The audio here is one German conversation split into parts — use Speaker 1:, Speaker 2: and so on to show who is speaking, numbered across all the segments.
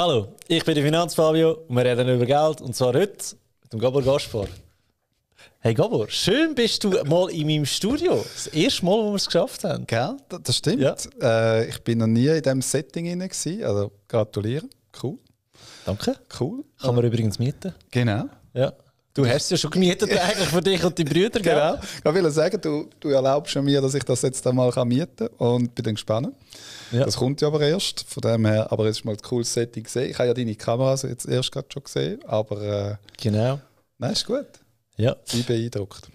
Speaker 1: Hallo, ich bin der Finanzfabio und wir reden über Geld und zwar heute mit dem Gabor Gaspar. Hey Gabor, schön bist du mal in meinem Studio. Das erste Mal, wo wir es geschafft haben.
Speaker 2: Gell, das stimmt. Ja. Äh, ich bin noch nie in diesem Setting rein. Gewesen. Also gratuliere,
Speaker 1: cool. Danke. Cool. Kann man übrigens mieten. Genau. Ja. Du hast es ja schon
Speaker 2: gemietet eigentlich für dich und die Brüder, genau. Ich will sagen, du, du erlaubst mir, dass ich das jetzt einmal mieten kann und bin dann gespannt. Ja. Das kommt ja aber erst, von dem her, aber es ist mal ein cooles Setting gesehen. Ich habe ja deine Kamera jetzt erst gerade schon gesehen, aber... Äh, genau. Nein, ist gut.
Speaker 1: Ja. Ich bin beeindruckt.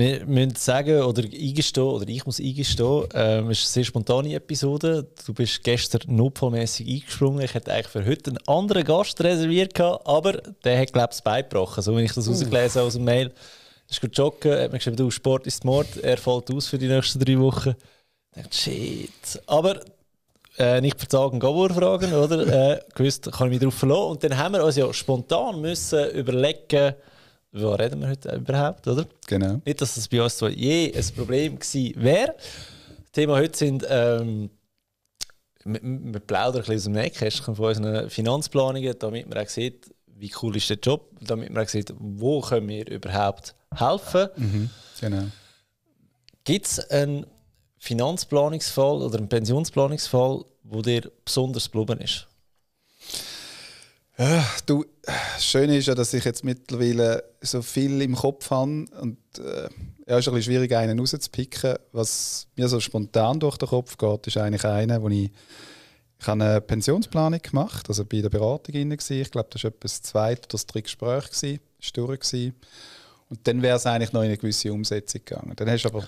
Speaker 1: Wir müssen sagen oder eingestehen, oder ich muss eingestehen, ähm, es ist eine sehr spontane Episode. Du bist gestern notfallmässig eingesprungen. Ich hätte eigentlich für heute einen anderen Gast reserviert, gehabt, aber der hat, glaube ich, das So, wenn ich das uh. rausgelesen aus dem Mail. Ist gut joggen, hat mir geschrieben, du, Sport ist Mord, er fällt aus für die nächsten drei Wochen. Ich dachte, shit. Aber äh, nicht verzagen, Gabor fragen, oder? äh, gewusst, kann ich mich darauf verlassen. Und dann haben wir uns ja spontan müssen überlegen müssen, wo reden wir heute überhaupt, oder? Genau. Nicht, dass das bei uns so je ein Problem gewesen wäre. Thema heute sind, ähm, wir, wir plaudern ein bisschen aus dem Nähkästchen von unseren Finanzplanungen, damit man auch sieht, wie cool ist der Job, damit man auch sieht, wo können wir überhaupt helfen. Mhm, genau. Gibt es einen Finanzplanungsfall oder einen Pensionsplanungsfall, wo dir besonders geblieben ist? Äh, du, das äh, Schöne ist ja, dass ich jetzt mittlerweile so viel
Speaker 2: im Kopf habe und äh, ja, es ist ein bisschen schwierig, einen rauszupicken. Was mir so spontan durch den Kopf geht, ist eigentlich einer, wo ich, ich habe eine Pensionsplanung gemacht, also bei der Beratung inne Ich glaube, das war etwa das zweite oder das dritte Gespräch, das war durch. Und dann wäre es eigentlich noch in eine gewisse Umsetzung gegangen. Dann hast aber...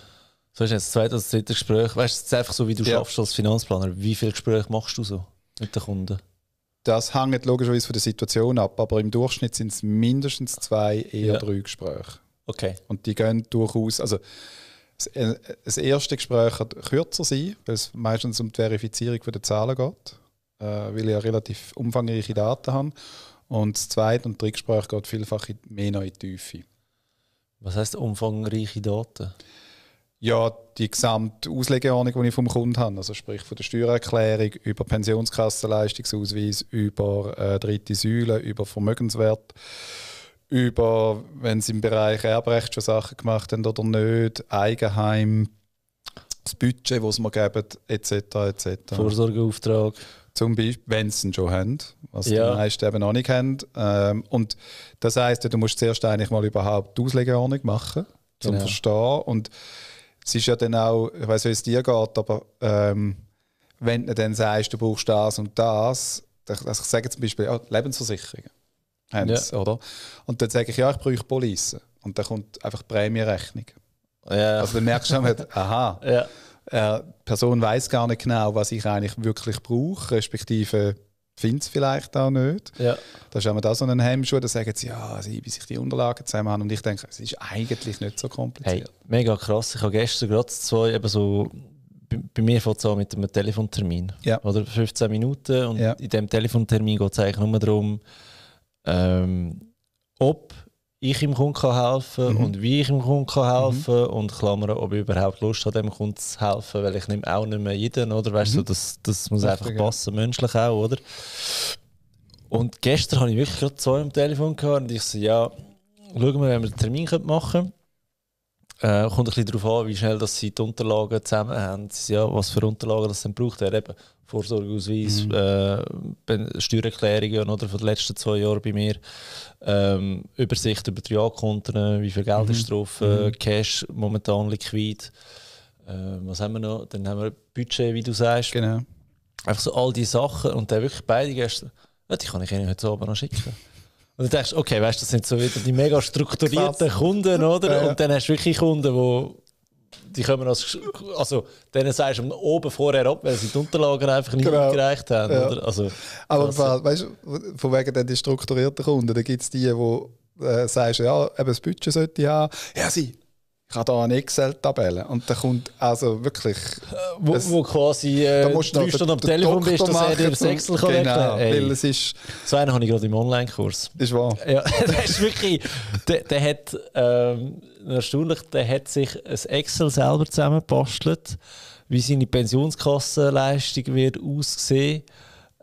Speaker 1: So ist jetzt das zweite oder dritte Gespräch. Weißt du, es ist einfach so, wie du ja. schaffst als Finanzplaner. Wie viele Gespräche machst du so mit den Kunden?
Speaker 2: Das hängt logischerweise von der Situation ab, aber im Durchschnitt sind es mindestens zwei, eher ja. drei Gespräche. Okay. Und die gehen durchaus, also das äh, erste Gespräch kann kürzer sein, weil es meistens um die Verifizierung der Zahlen geht, äh, weil ich ja relativ umfangreiche Daten habe. Und das zweite und dritte Gespräch geht vielfach mehr noch in die Tiefe. Was heißt umfangreiche Daten? ja die gesamte Auslegeordnung, die ich vom Kunden habe. Also sprich von der Steuererklärung über Pensionskassenleistungsausweis, über äh, dritte Säule, über Vermögenswert, über, wenn sie im Bereich Erbrecht schon Sachen gemacht haben oder nicht, Eigenheim, das Budget, das sie mir geben, etc. etc. Vorsorgeauftrag. Zum Beispiel, wenn sie ihn schon haben, was ja. die meisten eben noch nicht haben. Ähm, und das heisst, du musst zuerst eigentlich mal überhaupt die Auslegeordnung machen, um genau. zu verstehen. Und es ist ja dann auch, ich weiß, wie es dir geht, aber ähm, wenn du dann sagst, du brauchst das und das, also ich sage zum Beispiel oh, Lebensversicherungen, ja. oder? Und dann sage ich, ja, ich brauche Police. Und dann kommt einfach die Prämierechnung. Ja. Also dann merkst du schon, aha, ja. äh, die Person weiß gar nicht genau, was ich eigentlich wirklich brauche, respektive finde es vielleicht auch nicht. Ja. Das ist immer da so ein Hemmschuh, da sagen sie, ja, sie, bis ich die Unterlagen zusammen habe. Und ich denke, es ist eigentlich nicht so
Speaker 1: kompliziert. Hey, mega krass. Ich habe gestern gerade zwei, eben so, bei, bei mir fängt es an mit einem Telefontermin. Ja. Oder 15 Minuten. Und ja. in diesem Telefontermin geht es eigentlich nur darum, ähm, ob ich im Kunden kann helfen mhm. und wie ich im Kunden kann mhm. und Klammern, ob ich überhaupt Lust habe, dem Kunden zu helfen, weil ich nehme auch nicht mehr jeden, oder? Weißt mhm. du, das, das muss Richtig, einfach passen, ja. menschlich auch, oder? Und gestern habe ich wirklich gerade zwei am Telefon gehabt und ich so, ja, schauen wir, wenn wir einen Termin machen können. Äh, kommt ein bisschen darauf an, wie schnell dass sie die Unterlagen zusammen haben, ja, was für Unterlagen das dann braucht. Er eben, Vorsorgeausweis, mhm. äh, Steuererklärungen oder von den letzten zwei Jahren bei mir, ähm, Übersicht über die Ankonten, wie viel Geld mhm. ist drauf, äh, mhm. Cash momentan liquid. Äh, was haben wir noch? Dann haben wir Budget, wie du sagst. Genau. Einfach so all diese Sachen und dann wirklich beide gestern, ja, die kann ich Ihnen heute Abend noch schicken. Und du denkst, okay, weißt, das sind so wieder die mega strukturierten Kunden, oder? ja. Und dann hast du wirklich Kunden, die die kommen als, also denen sagst du oben vorher ab, weil sie die Unterlagen einfach nicht genau. gereicht haben. Ja. Oder? Also, Aber also, weißt
Speaker 2: du, von wegen den strukturierten Kunden, da gibt es die, die äh, sagst, ja, eben das Budget sollte ich haben. Ja, sie, ich habe hier eine Excel-Tabelle und da kommt also wirklich... Äh,
Speaker 1: wo, es, wo, quasi äh, da musst drei Stunden am Telefon bist, dass er dir das Excel kann genau, weil es ist... So einen habe ich gerade im Online-Kurs. Ist wahr. Ja, der ist wirklich... Der, der hat... Ähm, erstaunlich, der hat sich ein Excel selber zusammengebastelt, wie seine Pensionskassenleistung wird aussehen,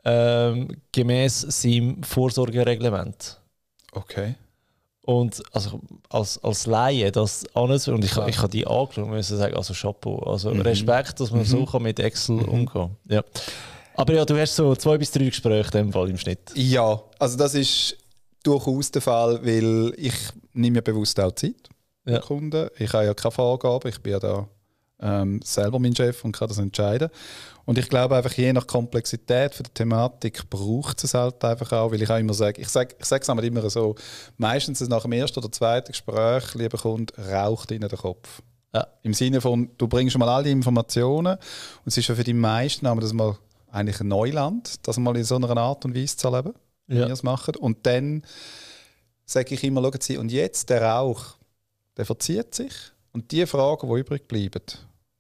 Speaker 1: ähm, gemäß seinem Vorsorgereglement. Okay. Und also als, als Laie das alles, und ich, ich habe die angeschaut müssen sagen, also Chapeau, also mhm. Respekt, dass man mhm. so kann mit Excel mhm. umgehen ja. Aber ja, du hast so zwei bis drei Gespräche in dem Fall im Schnitt. Ja, also das ist durchaus der Fall, weil ich nehme ja bewusst auch
Speaker 2: Zeit ja. Kunden. Ich habe ja keine Vorgaben, ich bin ja da ähm, selber mein Chef und kann das entscheiden. Und ich glaube einfach, je nach Komplexität der Thematik braucht es halt einfach auch, weil ich auch immer sage, ich sage ich sage es immer so, meistens nach dem ersten oder zweiten Gespräch, lieber Kunde, raucht Ihnen der Kopf. Ja. Im Sinne von, du bringst mal all die Informationen und es ist ja für die meisten haben das mal eigentlich ein Neuland, das mal in so einer Art und Weise zu erleben, wie ja. wir es machen. Und dann sage ich immer, schauen Sie, und jetzt der Rauch, der verzieht sich. Und die Fragen, die übrig bleiben,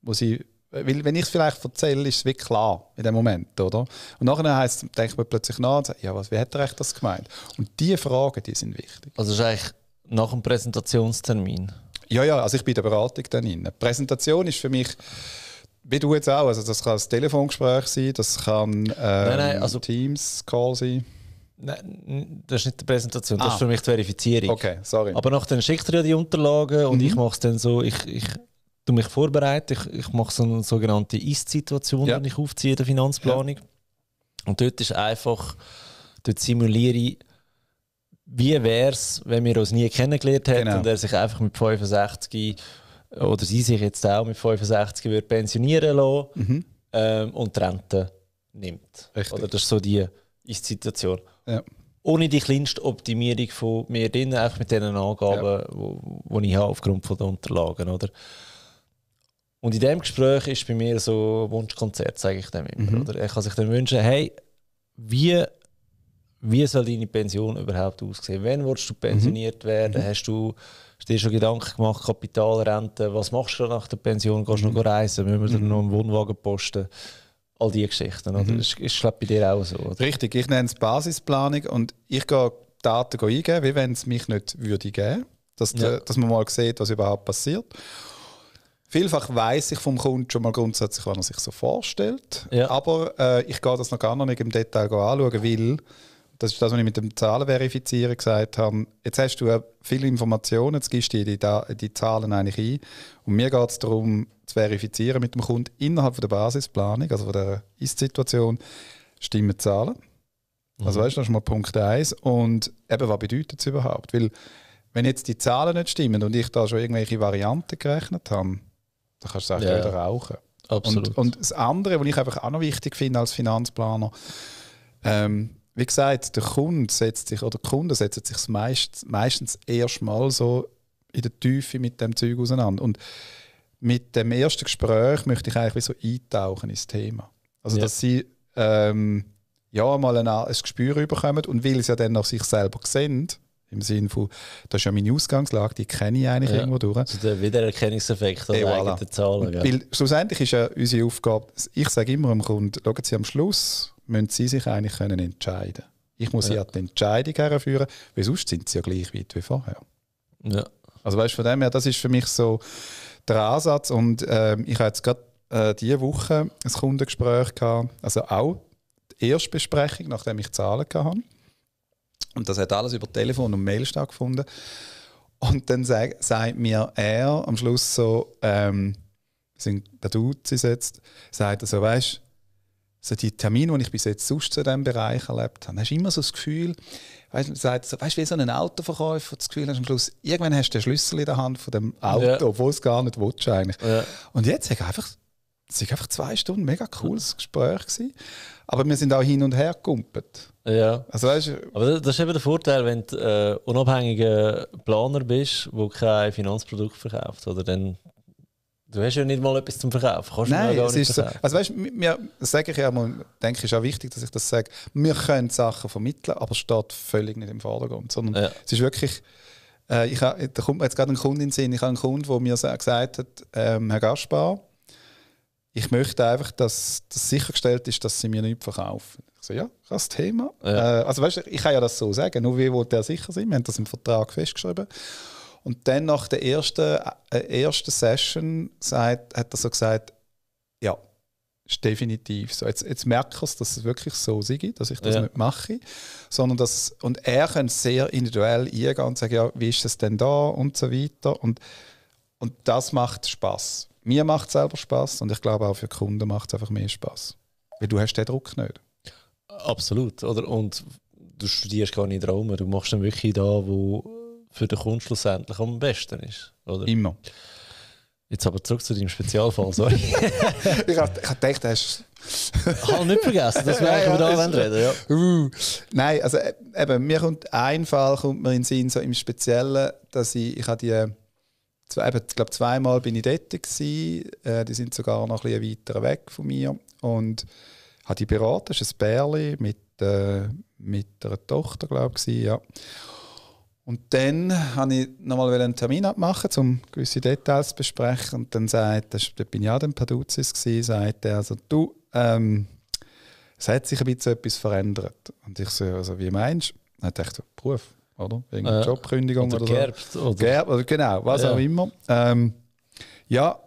Speaker 2: wo sie weil, wenn ich es vielleicht erzähle, ist es wie klar in dem Moment, oder? Und nachher heisst, denkt man plötzlich nach und sagt, ja, was, wie hat er das gemeint? Und die Fragen, die sind wichtig. Also ist eigentlich nach dem Präsentationstermin? Ja, ja, also ich bin in der Beratung dann rein. Präsentation ist für mich, wie du jetzt auch, also das kann ein Telefongespräch sein, das kann ähm, nein, nein, ähm, also Teams-Call sein.
Speaker 1: Nein, das ist nicht die Präsentation, das ah. ist für mich die Verifizierung. Okay, sorry. Aber noch dann schickt er ja die Unterlagen und mhm. ich mache es dann so, ich, ich tue mich vorbereitet, ich, ich mache so eine sogenannte Ist-Situation, ja. wenn ich aufziehe der Finanzplanung. Ja. Und dort ist einfach, dort simuliere ich, wie wäre es, wenn wir uns nie kennengelernt hätten genau. und er sich einfach mit 65 oder sie sich jetzt auch mit 65 würde pensionieren lassen mhm. ähm, und die Rente nimmt. Richtig. Oder das ist so die ist die Situation. Ja. Ohne die kleinste Optimierung von mir drin, einfach mit diesen Angaben, die ja. ich habe aufgrund der Unterlagen. Oder? Und in dem Gespräch ist bei mir so ein Wunschkonzert, sage ich dem immer. Mhm. Oder? Er kann sich dann wünschen, hey, wie, wie soll deine Pension überhaupt aussehen? Wann willst du mhm. pensioniert mhm. werden? Hast du hast dir schon Gedanken gemacht, Kapitalrente? Was machst du nach der Pension? Gehst du noch mhm. reisen? Müssen wir dir mhm. noch einen Wohnwagen posten? all diese Geschichten. Mhm. Das ist, ist glaube bei dir auch so. Oder? Richtig, ich nenne es
Speaker 2: Basisplanung und ich gehe Daten eingeben, wie wenn es mich nicht würde geben dass, ja. dass man mal sieht, was überhaupt passiert. Vielfach weiß ich vom Kunden schon mal grundsätzlich, was er sich so vorstellt. Ja. Aber äh, ich gehe das noch gar nicht im Detail anschauen, weil das ist das, was ich mit dem Zahlenverifizieren gesagt habe. Jetzt hast du viele Informationen, jetzt gibst du dir die, die Zahlen eigentlich ein. Und mir geht es darum, zu verifizieren mit dem Kunden innerhalb der Basisplanung, also von der Ist-Situation, stimmen die Zahlen. Also mhm. Also weißt du, das ist mal Punkt 1. Und eben, was bedeutet es überhaupt? Weil, wenn jetzt die Zahlen nicht stimmen und ich da schon irgendwelche Varianten gerechnet habe, dann kannst du es ja. wieder rauchen. Absolut. Und, und das andere, was ich einfach auch noch wichtig finde als Finanzplaner, ähm, wie gesagt, der Kunde setzt sich, oder Kunden setzen sich meist, meistens erst mal so in der Tiefe mit dem Zeug auseinander. Und mit dem ersten Gespräch möchte ich eigentlich so eintauchen ins Thema. Also, ja. dass sie ähm, ja mal ein, ein Gespür bekommen und weil sie ja dann nach sich selber sehen, im Sinne von, das ist ja meine Ausgangslage, die kenne ich eigentlich ja. irgendwo durch.
Speaker 1: Also der Wiedererkennungseffekt oder eh, e voilà. eigenen Zahlen. Und, weil
Speaker 2: schlussendlich ist ja unsere Aufgabe, ich sage immer dem Kunden, schauen Sie am Schluss, müssen sie sich eigentlich können entscheiden Ich muss ja. sie an die Entscheidung herführen, weil sonst sind sie ja gleich weit wie vorher. Ja. Also weißt von dem her, das ist für mich so der Ansatz. Und äh, ich habe jetzt gerade äh, diese Woche ein Kundengespräch gehabt, also auch die Erstbesprechung, nachdem ich Zahlen hatte. Und das hat alles über Telefon und Mail stattgefunden. Und dann sag, sagt mir er am Schluss so, ähm, sind der Duzi jetzt, sagt er so, weißt du, so die Termine, die ich bis jetzt sonst zu diesem Bereich erlebt habe, hast du immer so das Gefühl, weißt du, wie so ein Autoverkäufer, das Gefühl hast am Schluss, irgendwann hast du den Schlüssel in der Hand von dem Auto, ja. obwohl es gar nicht willst eigentlich. Ja. Und jetzt habe einfach, es war einfach zwei Stunden, mega cooles Gespräch gewesen, aber wir sind auch hin und her gekumpelt.
Speaker 1: Ja. Also, weißt, aber das ist eben der Vorteil, wenn du äh, unabhängiger Planer bist, der kein Finanzprodukt verkauft, oder dann Du hast ja nicht mal etwas zum Verkaufen. Kannst Nein, ja es ist so.
Speaker 2: Also weißt, mir, sage ich ja mal, denke ich, ist auch wichtig, dass ich das sage. Wir können Sachen vermitteln, aber es steht völlig nicht im Vordergrund. Sondern ja. es ist wirklich, äh, ich ha, da kommt mir jetzt gerade ein Kunde in den Sinn. Ich habe einen Kunden, der mir gesagt hat, ähm, Herr Gaspar, ich möchte einfach, dass das sichergestellt ist, dass sie mir nichts verkaufen. Ich so, ja, das Thema. Ja. Äh, also weißt, ich kann ja das so sagen, nur wie wollte er sicher sein? Wir haben das im Vertrag festgeschrieben. Und dann nach der ersten, äh, ersten Session sagt, hat er so gesagt, ja, ist definitiv so. Jetzt, jetzt merke ich, dass es wirklich so sei, dass ich das ja. nicht mache. Sondern dass, und er kann sehr individuell eingehen und sagen, ja, wie ist es denn da und so weiter. Und, und das macht Spaß. Mir macht es selber Spaß und ich glaube auch für Kunden macht es einfach mehr Spaß. Weil du hast den Druck nicht.
Speaker 1: Absolut, oder? Und du studierst gar nicht Raum, du machst dann wirklich da, wo für den Kunden schlussendlich am besten ist. Oder? Immer. Jetzt aber zurück zu deinem Spezialfall, sorry. ich habe hab gedacht, hast Ich habe nicht vergessen, dass wir ja, ja, da reden ja. Uh, nein,
Speaker 2: also e- eben, mir kommt ein Fall kommt mir in den Sinn, so im Speziellen, dass ich, ich habe die, äh, zwei, eben, ich glaube zweimal bin ich dort gewesen, äh, die sind sogar noch ein bisschen weiter weg von mir und habe die beraten, das ist ein Bärli mit, äh, mit einer Tochter, glaube ich, ja. Und dann habe ich nochmal einen Termin abmachen, um gewisse Details zu besprechen. Und dann sagte er, das bin ja dann Paduzis gewesen, er, also du, ähm, es hat sich ein bisschen etwas verändert. Und ich so, also wie meinst du? Er dachte, so, Beruf, oder? Wegen äh, Jobkündigung oder, oder gerbt, so. Oder? Gerbt, oder genau, was ja. auch immer. Ähm, ja,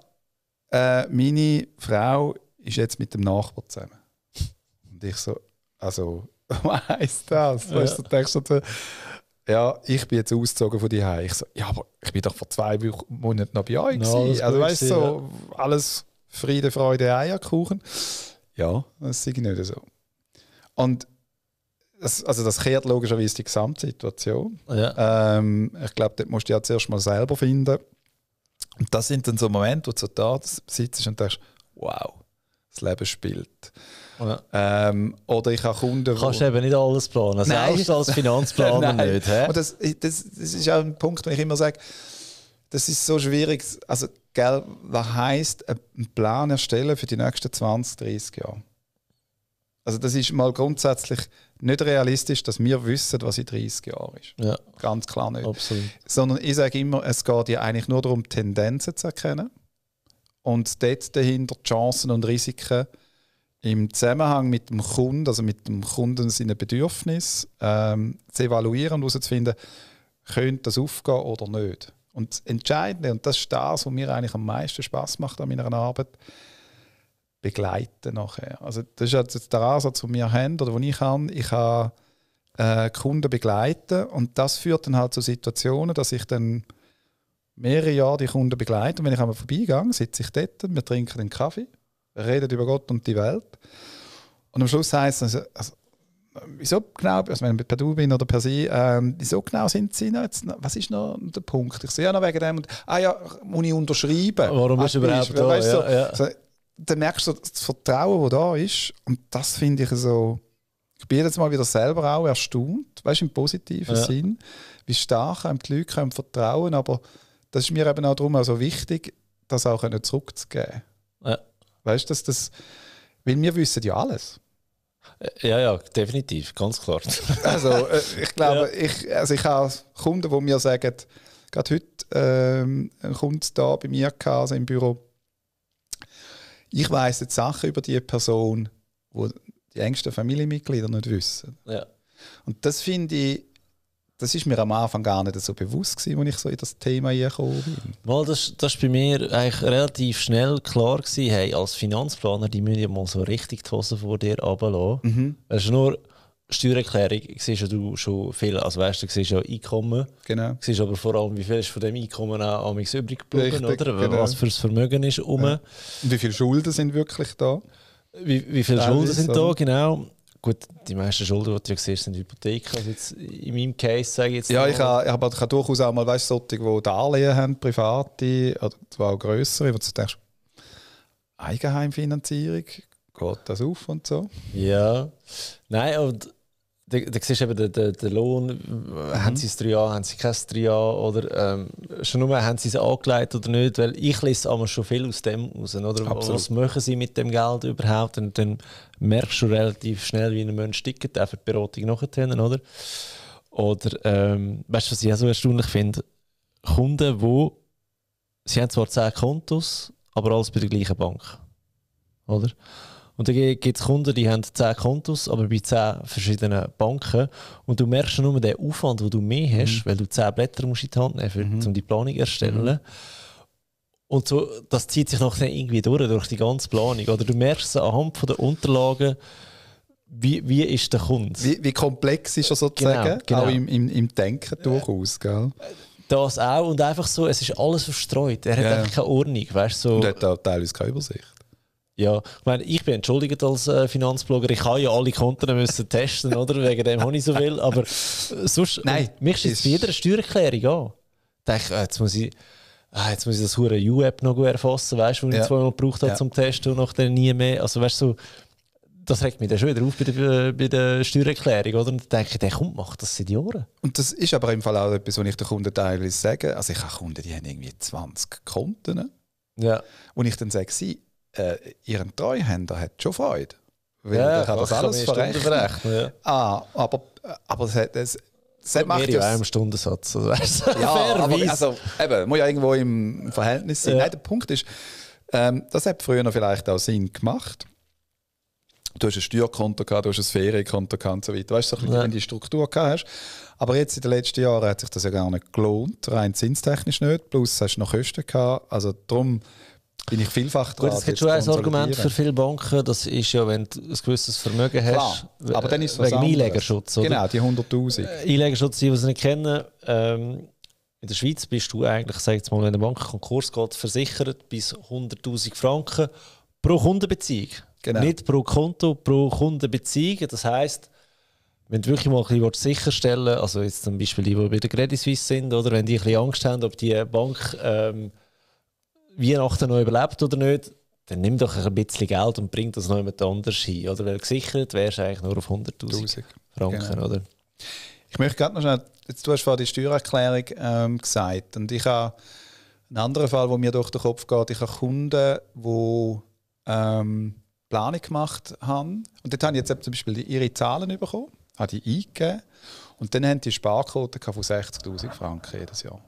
Speaker 2: äh, meine Frau ist jetzt mit dem Nachbar zusammen. Und ich so, also, was heißt das? Ja. Weißt du, denkst du, ja, ich bin jetzt ausgezogen von die Ich so, ja, aber ich bin doch vor zwei Monaten noch bei euch. No, also weißt du, so, ja. alles Friede, Freude, Eierkuchen. Ja, das sehe ich nicht so. Und das, also das kehrt logischerweise die Gesamtsituation. Ja. Ähm, ich glaube, das musst du ja halt zuerst mal selber finden. Und das sind dann so Momente, wo du so da sitzt und denkst, wow, das Leben spielt. Ähm, oder ich habe Kunden. Kannst du eben nicht alles planen. Nein. Selbst als Finanzplaner nicht. Und das, das, das, ist auch ein Punkt, den ich immer sage, das ist so schwierig. Also, gell, was heisst, äh, einen Plan erstellen für die nächsten 20, 30 Jahre? Also, das ist mal grundsätzlich nicht realistisch, dass wir wissen, was in 30 Jahren ist. Ja. Ganz klar nicht. Absolut. Sondern ich sage immer, es geht ja eigentlich nur darum, Tendenzen zu erkennen und dort dahinter Chancen und Risiken zu im Zusammenhang mit dem Kunden, also mit dem Kunden seinen Bedürfnis, ähm, zu evaluieren und herauszufinden, könnte das aufgehen oder nicht. Und das Entscheidende, und das ist das, was mir eigentlich am meisten Spaß macht an meiner Arbeit, begleiten nachher. Also das ist jetzt der Ansatz, den wir haben oder den ich habe. Ich kann äh, Kunden begleiten und das führt dann halt zu Situationen, dass ich dann mehrere Jahre die Kunden begleite und wenn ich einmal vorbeigehe, sitze ich dort, wir trinken einen Kaffee redet über Gott und die Welt. Und am Schluss heißt es, also, also, wieso genau, also wenn ich per Du bin oder per Sie, ähm, wieso genau sind Sie noch jetzt, was ist noch der Punkt? Ich sehe ja noch wegen dem, und, ah ja, muss ich unterschreiben. Warum bist du überhaupt da? Weißt, so, ja. So, dann merkst du das Vertrauen, das da ist. Und das finde ich so, ich bin jetzt mal wieder selber auch erstaunt, weißt du, im positiven ja. Sinn, wie stark einem die Leute können vertrauen aber das ist mir eben auch darum auch so wichtig, das auch zurückzugeben. Weißt du, dass das, weil wir wissen ja alles.
Speaker 1: Äh, ja, ja, definitiv, ganz klar. also äh, ich glaube,
Speaker 2: ja. ich, also ich habe Kunden, die mir sagen, gerade heute ähm, ein Kunde da bei mir hatte, also im Büro, ich weiss jetzt Sachen über die Person, die die engsten Familienmitglieder nicht wissen. Ja. Und das finde ich das ist mir am Anfang gar nicht so bewusst gewesen, als ich so in das Thema gekommen
Speaker 1: bin. Weil das, das ist bei mir eigentlich relativ schnell klar gewesen, hey, als Finanzplaner, die müssen ja mal so richtig die Hose vor dir runterlassen. Mhm. Es ist nur Steuererklärung, siehst ja du schon viel, also weißt du, siehst ja Einkommen, genau. siehst aber vor allem, wie viel ist von dem Einkommen auch übrig geblieben, richtig, oder? Genau. Was für ein Vermögen ist um. Ja. Und wie viele Schulden sind wirklich da? Wie, wie viele Schulden sind so. da, genau gut, die meisten Schulden, die du ja siehst, sind Hypotheken. Also jetzt in meinem Case sage ich jetzt. Ja, ich habe, ich habe halt, ich kann durchaus auch mal weißt, solche, die Darlehen haben,
Speaker 2: private oder zwar auch größere, wo du denkst, Eigenheimfinanzierung,
Speaker 1: geht das auf und so? Ja, nein, und da, da siehst du eben den, den, den Lohn, mhm. haben sie es 3a, haben sie kein 3a oder ähm, schon nur, haben sie es angelegt oder nicht, weil ich lese aber schon viel aus dem raus, oder? Absolut. Was machen sie mit dem Geld überhaupt? Und dann merkst du relativ schnell, wie ein Mensch stickt, einfach die Beratung nachher, oder? Oder, ähm, weißt du, was ich auch so erstaunlich finde? Kunden, wo sie haben zwar 10 Kontos, aber alles bei der gleichen Bank, oder? Und dann gibt es Kunden, die haben 10 Kontos, aber bei 10 verschiedenen Banken. Und du merkst nur den Aufwand, den du mehr hast, mhm. weil du 10 Blätter musst in die Hand nehmen musst, mhm. um die Planung zu erstellen. Mhm. Und so, das zieht sich nachher irgendwie durch, durch die ganze Planung. Oder du merkst anhand der Unterlagen, wie, wie ist der Kunde? Wie, wie komplex ist er sozusagen? Genau, genau. Auch im,
Speaker 2: im, im Denken durchaus, gell?
Speaker 1: Das auch und einfach so, es ist alles verstreut. Er hat ja. einfach keine Ordnung, weißt so. Und hat auch teilweise keine Übersicht. Ja, ich meine, ich bin entschuldigt als äh, Finanzblogger. Ich habe ja alle Konten müssen testen, oder? Wegen dem habe ich so viel. Aber äh, sonst, äh, Nein, mich schießt ist... bei jeder Steuererklärung an. Da äh, jetzt muss ich, äh, jetzt muss ich das hure U-App noch erfassen, weißt du, was ja. ich zweimal gebraucht habe ja. zum Testen und nachher nie mehr. Also, weißt du, so, das regt mich dann schon wieder auf bei der, äh, bei der Steuererklärung, oder? Und dann denke ich, der Kunde macht das seit Jahren.
Speaker 2: Und das ist aber im Fall auch etwas, was ich den Kunden teilweise sage. Also, ich habe Kunden, die haben irgendwie 20 Konten. Ja. Und ich dann sage, sie, äh, ihren Treuhänder hat schon Freude. Weil ja, er kann das alles kann verrechnen. Ja. Ah, aber, aber es hat... Es, das macht ja einem Stundensatz. Also, ja, aber also, eben, muss ja irgendwo im Verhältnis sein. Ja. Nein, der Punkt ist, ähm, das hat früher noch vielleicht auch Sinn gemacht. Du hast ein Steuerkonto gehabt, du hast ein Ferienkonto gehabt und so weiter. Weißt du, so ein bisschen, ja. die Struktur gehabt hast. Aber jetzt in den letzten Jahren hat sich das ja gar nicht gelohnt, rein zinstechnisch nicht. Plus hast du noch Kosten gehabt. Also darum bin ich vielfach
Speaker 1: dran. Gut, es gibt schon ein Argument für viele Banken, das ist ja, wenn du ein gewisses Vermögen hast, Klar, aber dann ist wegen Einlegerschutz. Oder? Genau, die 100'000. Äh, Einlegerschutz, die, die es nicht kennen, ähm, in der Schweiz bist du eigentlich, sag jetzt mal, wenn eine Bank Konkurs geht, versichert bis 100'000 Franken pro Kundenbeziehung. Genau. Nicht pro Konto, pro Kundenbeziehung. Das heisst, wenn du wirklich mal ein bisschen sicherstellen willst, also jetzt zum Beispiel die, die bei der Credit Suisse sind, oder wenn die ein bisschen Angst haben, ob die Bank... Ähm, Weihnachten noch überlebt oder nicht, dann nimm doch ein bisschen Geld und bring das noch jemand anders hin. Oder? Weil gesichert wärst du eigentlich nur auf 100'000 Franken. Genau. Oder?
Speaker 2: Ich möchte gerade noch schnell, jetzt, du hast vorhin die Steuererklärung ähm, gesagt und ich habe einen anderen Fall, der mir durch den Kopf geht, ich habe Kunden, die ähm, Planung gemacht haben und dort haben jetzt zum Beispiel ihre Zahlen bekommen, haben die eingegeben und dann haben die Sparquote von 60'000 Franken jedes Jahr.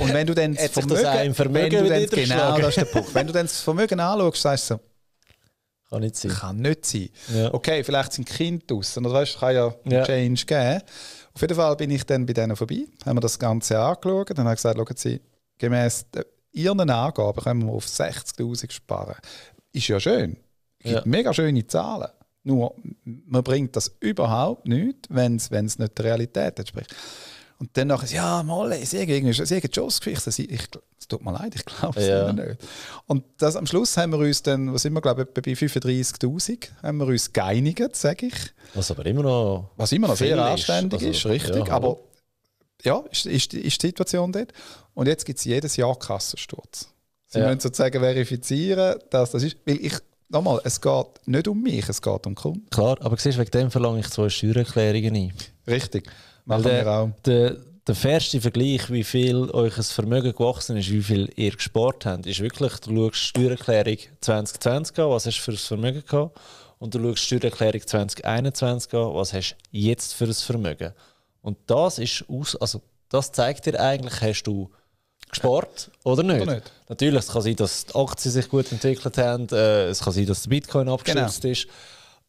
Speaker 2: Und wenn du dann das Vermögen, das Vermögen wenn du dann, genau, das ist der Punkt. Wenn du dann das Vermögen anschaust, sagst du so, kann nicht sein. Kann nicht sein. Ja. Okay, vielleicht sind Kind draussen, oder weißt, kann ja, ja Change geben. Auf jeden Fall bin ich dann bei denen vorbei, haben wir das Ganze angeschaut und haben gesagt, schauen Sie, gemäß äh, Ihren Angaben können wir auf 60'000 sparen. Ist ja schön. Gibt ja. mega schöne Zahlen. Nur, man bringt das überhaupt nicht, wenn es nicht der Realität entspricht. Und dann nachher, ja, mal, sie haben irgendwie sie haben Jobs Es tut mir leid, ich glaube es ja. nicht. Und das, am Schluss haben wir uns dann, was sind wir, glaube ich, bei 35.000, haben wir uns geeinigt, sage ich. Was aber immer noch. Was immer noch sehr anständig also, ist, also, richtig. Ja, aber ja, ist, ist, ist, die Situation dort. Und jetzt gibt es jedes Jahr Kassensturz. Sie ja. müssen sozusagen verifizieren, dass das ist. Weil ich,
Speaker 1: nochmal, es geht nicht um mich, es geht um Kunden. Klar, aber siehst, wegen dem verlange ich zwei Steuererklärungen ein. Richtig. Weil der, der, der fairste Vergleich, wie viel euch ein Vermögen gewachsen ist, wie viel ihr gespart habt, ist wirklich, du schaust Steuererklärung 2020 an, was hast du für ein Vermögen gehabt, und du schaust Steuererklärung 2021 an, was hast du jetzt für ein Vermögen. Und das ist aus, also das zeigt dir eigentlich, hast du gespart oder nicht. Oder nicht. Natürlich, es kann sein, dass die Aktien sich gut entwickelt haben, äh, es kann sein, dass der Bitcoin abgestürzt genau. ist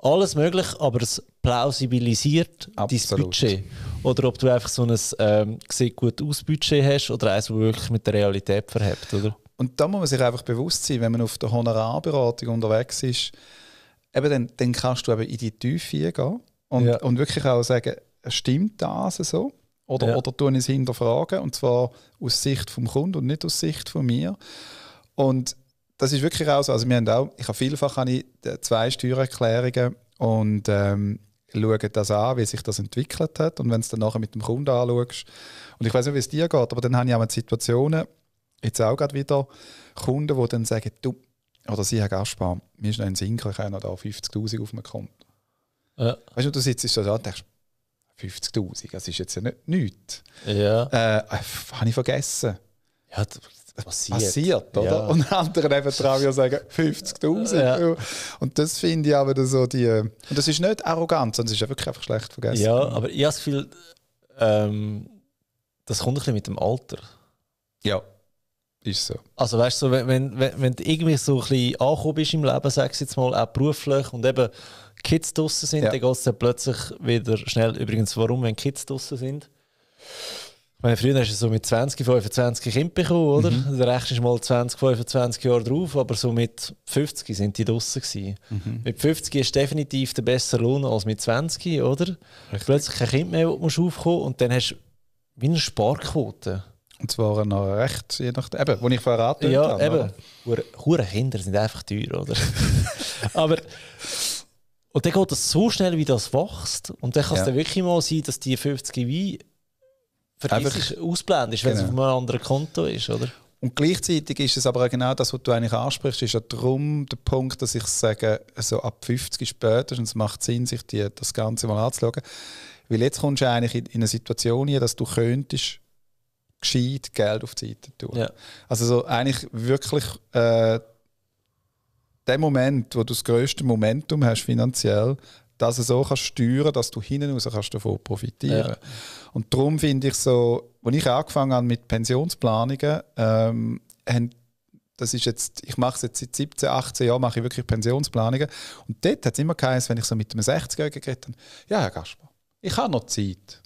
Speaker 1: alles möglich, aber es plausibilisiert dein Budget. Oder ob du einfach so ein ähm, gut aus» Budget hast oder eins, das wirklich mit der Realität verhebt, oder? Und da muss man sich einfach bewusst sein, wenn man auf der Honorarberatung unterwegs
Speaker 2: ist, eben dann, dann kannst du eben in die Tiefe gehen und, ja. und wirklich auch sagen, stimmt das so? Oder, ja. oder tun es hinterfragen und zwar aus Sicht vom Kunden und nicht aus Sicht von mir. Und das ist wirklich auch so. Also wir haben auch, ich habe vielfach habe ich äh, zwei Steuererklärungen und ähm, schaue das an, wie sich das entwickelt hat. Und wenn es dann nachher mit dem Kunden anschaust, und ich weiß nicht, wie es dir geht, aber dann habe ich auch Situationen, jetzt auch gerade wieder Kunden, die dann sagen, du, oder sie, Herr Gaspar, mir ist noch ein Sinn, ich habe noch da 50'000 auf dem Konto. Ja. Weißt du, du sitzt so da und denkst, 50'000, das ist jetzt ja nicht nichts. Ja. Äh, äh habe ich vergessen. Ja, das passiert, passiert oder? Ja. Und andere nebendran ja sagen 50.000. Ja. Und das finde ich aber so die. Und das ist nicht arrogant, sondern es ist wirklich einfach schlecht vergessen. Ja,
Speaker 1: aber ich habe das Gefühl, ähm, das kommt ein bisschen mit dem Alter.
Speaker 2: Ja. Ist so.
Speaker 1: Also weißt du, wenn, wenn, wenn du irgendwie so ein bisschen angekommen bist im Leben, sagst du jetzt mal, auch beruflich und eben Kids draußen sind, ja. dann geht es dann plötzlich wieder schnell. Übrigens, warum, wenn Kids draußen sind? meine, früher hast du so mit 20, 25 Kind bekommen, oder? Mhm. Da rechnest du mal 20, 25 Jahre drauf, aber so mit 50 sind die draußen. Mhm. Mit 50 ist definitiv der bessere Lohn als mit 20, oder? Richtig. Plötzlich kein Kind mehr, musst aufkommen und dann hast du wie eine Sparquote. Und zwar noch recht, je nachdem, eben, wo ich verraten ja, habe. Ja, eben. Hure Kinder sind einfach teuer, oder? aber... Und dann geht das so schnell, wie das wächst. Und dann kann es ja. dann wirklich mal sein, dass die 50 wie einfach ausblendest, wenn genau. es auf einem anderen Konto
Speaker 2: ist, oder? Und gleichzeitig ist es aber auch genau das, was du eigentlich ansprichst, ist ja darum der Punkt, dass ich sage, so ab 50 spätestens macht es Sinn, sich die, das Ganze mal anzuschauen. Weil jetzt kommst du eigentlich in, in eine Situation hier, dass du könntest gescheit Geld auf die Seite tun. Ja. Also so eigentlich wirklich äh, der Moment, wo du das größte Momentum hast finanziell, das so kannst steuern, dass du hinten raus kannst davon profitieren ja. Und darum finde ich so, als ich angefangen habe mit Pensionsplanungen, ähm, das ist jetzt, ich mache es jetzt seit 17, 18 Jahren, mache ich wirklich Pensionsplanungen. Und dort hat es immer geheißen, wenn ich so mit einem 60-Jährigen geredet habe, ja Herr Gaspar, ich habe noch Zeit.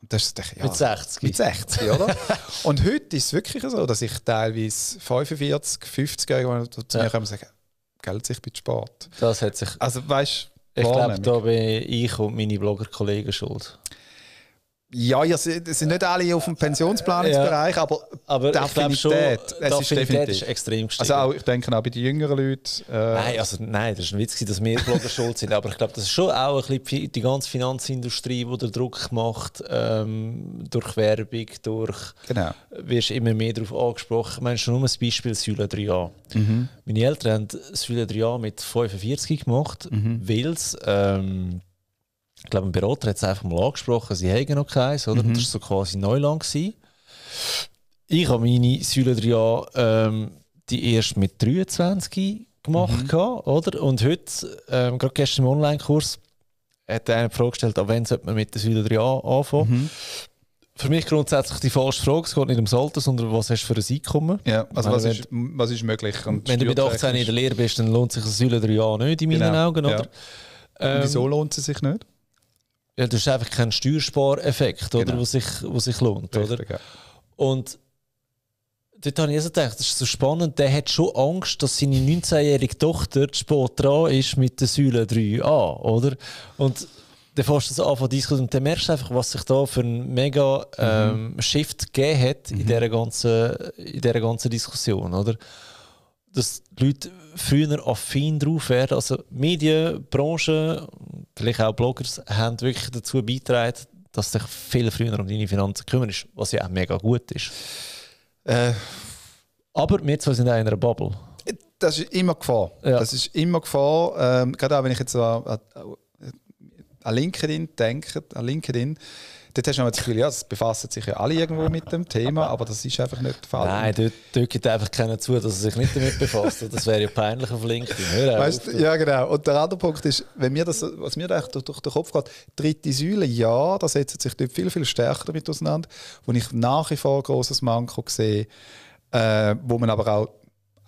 Speaker 2: Und das ist, ja, mit 60. Mit 60, oder? und heute ist es wirklich so, dass ich teilweise 45, 50 Jahre zu mir ja. komme und sage, Geld sich bei
Speaker 1: Sport. Das hat sich. Also weißt ich glaube, da bin ich und meine Blogger-Kollegen schuld.
Speaker 2: Ja, ja, es sind nicht alle auf dem Pensionsplanungsbereich, ja, aber, aber Affinität, schon, es ist definitiv. Ist extrem gestiegen. Also auch, ich
Speaker 1: denke auch bei den jüngeren Leuten. Äh nein, also, nein, das ist ein Witz, dass wir Blogger schuld sind, aber ich glaube, das ist schon auch ein bisschen die ganze Finanzindustrie, die den Druck macht, ähm, durch Werbung, durch... Genau. wirst immer mehr darauf angesprochen. Ich meine, schon nur ein Beispiel Säule 3a. Mhm. Meine Eltern haben Säule 3a mit 45 gemacht, mhm. weil es... Ähm, ich glaube, ein Berater hat es einfach mal angesprochen, sie hätten noch keins, oder? Mhm. das war so quasi Neuland. Gewesen. Ich habe meine Säule 3a ähm, die erst mit 23 gemacht, mhm. Hatte, oder? Und heute, ähm, gerade gestern im Online-Kurs, hat einer die Frage gestellt, ab wann sollte man mit der Säule 3a anfangen? Mhm. Für mich grundsätzlich die falsche Frage. Es geht nicht ums Alter, sondern was hast du für ein Einkommen? Ja, also was, ist,
Speaker 2: was ist möglich? Und wenn du mit 18 in der
Speaker 1: Lehre bist, dann lohnt sich eine Säule 3a nicht, in meinen genau. Augen, oder? Ja. Und wieso ähm, lohnt sie sich nicht? Ja, das ist einfach kein Steuerspareffekt, genau. oder, was sich, was sich lohnt. Richtig, oder? Ja. Und dort habe ich also gedacht, das ist so spannend, der hat schon Angst, dass seine 19-jährige Tochter spät dran ist mit der Säule 3a, oder? Und dann fährst du so an von Discord und dann merkst du einfach, was sich da für ein mega ähm, mhm. Shift gegeben hat mhm. in, dieser ganzen, in dieser ganzen Diskussion, oder? Dass die Leute früher affin drauf werden. Also Medien, Branche, vielleicht auch Bloggers haben wirklich dazu beigetragen, dass sich viel früher um deine Finanzen ist, was ja auch mega gut ist. Äh. Aber wir zwei sind in einer ehm, Bubble. Das ist immer
Speaker 2: Gefahr. Ja. Das ist immer Gefahr. gerade auch wenn ich jetzt an, an LinkedIn denke, an LinkedIn, dort hast du das Gefühl, ja, es befassen sich ja alle irgendwo mit dem Thema, aber das ist einfach nicht der Fall. Nein,
Speaker 1: dort, dort gibt einfach keiner zu, dass er sich nicht damit befasst. Das wäre ja peinlich auf LinkedIn. Hör weißt, ja,
Speaker 2: genau. Und der andere Punkt ist, wenn mir das, was mir echt durch, durch den Kopf geht, dritte Säule, ja, da setzt sich dort viel, viel stärker damit auseinander, wo ich nach wie vor ein grosses Manko sehe, äh, wo man aber auch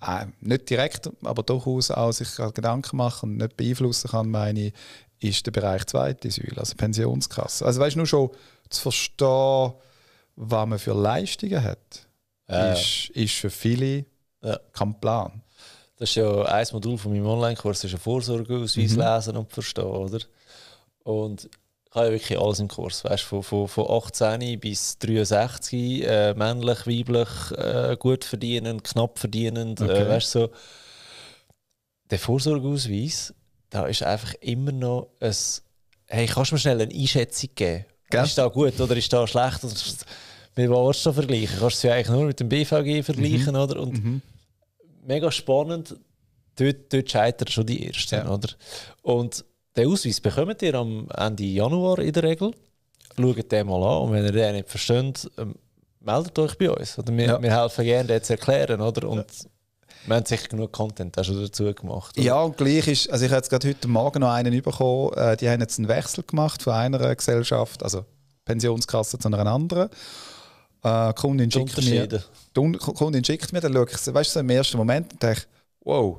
Speaker 2: äh, nicht direkt, aber durchaus auch sich Gedanken machen und nicht beeinflussen kann, meine ist der Bereich zweite Säule, also Pensionskasse. Also weißt du, nur schon zu verstehen, was man für Leistungen hat, ja. ist,
Speaker 1: ist für viele ja. kein Plan. Das ist ja ein Modul von meinem Online-Kurs, ist ja Vorsorgeausweis mhm. lesen und verstehen, oder? Und ich habe ja wirklich alles im Kurs. Weißt, von, von, von 18 bis 63, äh, männlich, weiblich, äh, gut verdienend, knapp verdienend. Äh, okay. Äh, weißt, so. Der Vorsorgeausweis, da ist einfach immer noch ein. Hey, kannst du mir schnell eine Einschätzung geben? Gell? Ist das gut oder ist das schlecht? Mit was du vergleichen? Kannst du es ja eigentlich nur mit dem BVG vergleichen, mhm. oder? Und mhm. mega spannend, dort, dort scheitern schon die Ersten, ja. oder? Und den Ausweis bekommt ihr am Ende Januar in der Regel. Schaut den mal an und wenn ihr den nicht versteht, ähm, meldet euch bei uns. Oder wir, ja. wir helfen gerne, den zu erklären, oder? Und ja. Wir haben sicher genug Content hast du dazu gemacht. Oder? Ja, und gleich
Speaker 2: ist, also ich habe jetzt gerade heute Morgen noch einen bekommen, äh, die haben jetzt einen Wechsel gemacht von einer Gesellschaft, also Pensionskasse zu einer anderen. Äh, Kundin, schickt mir, die Kundin schickt mir, dann schaue ich, weißt du, im ersten Moment und ich, wow,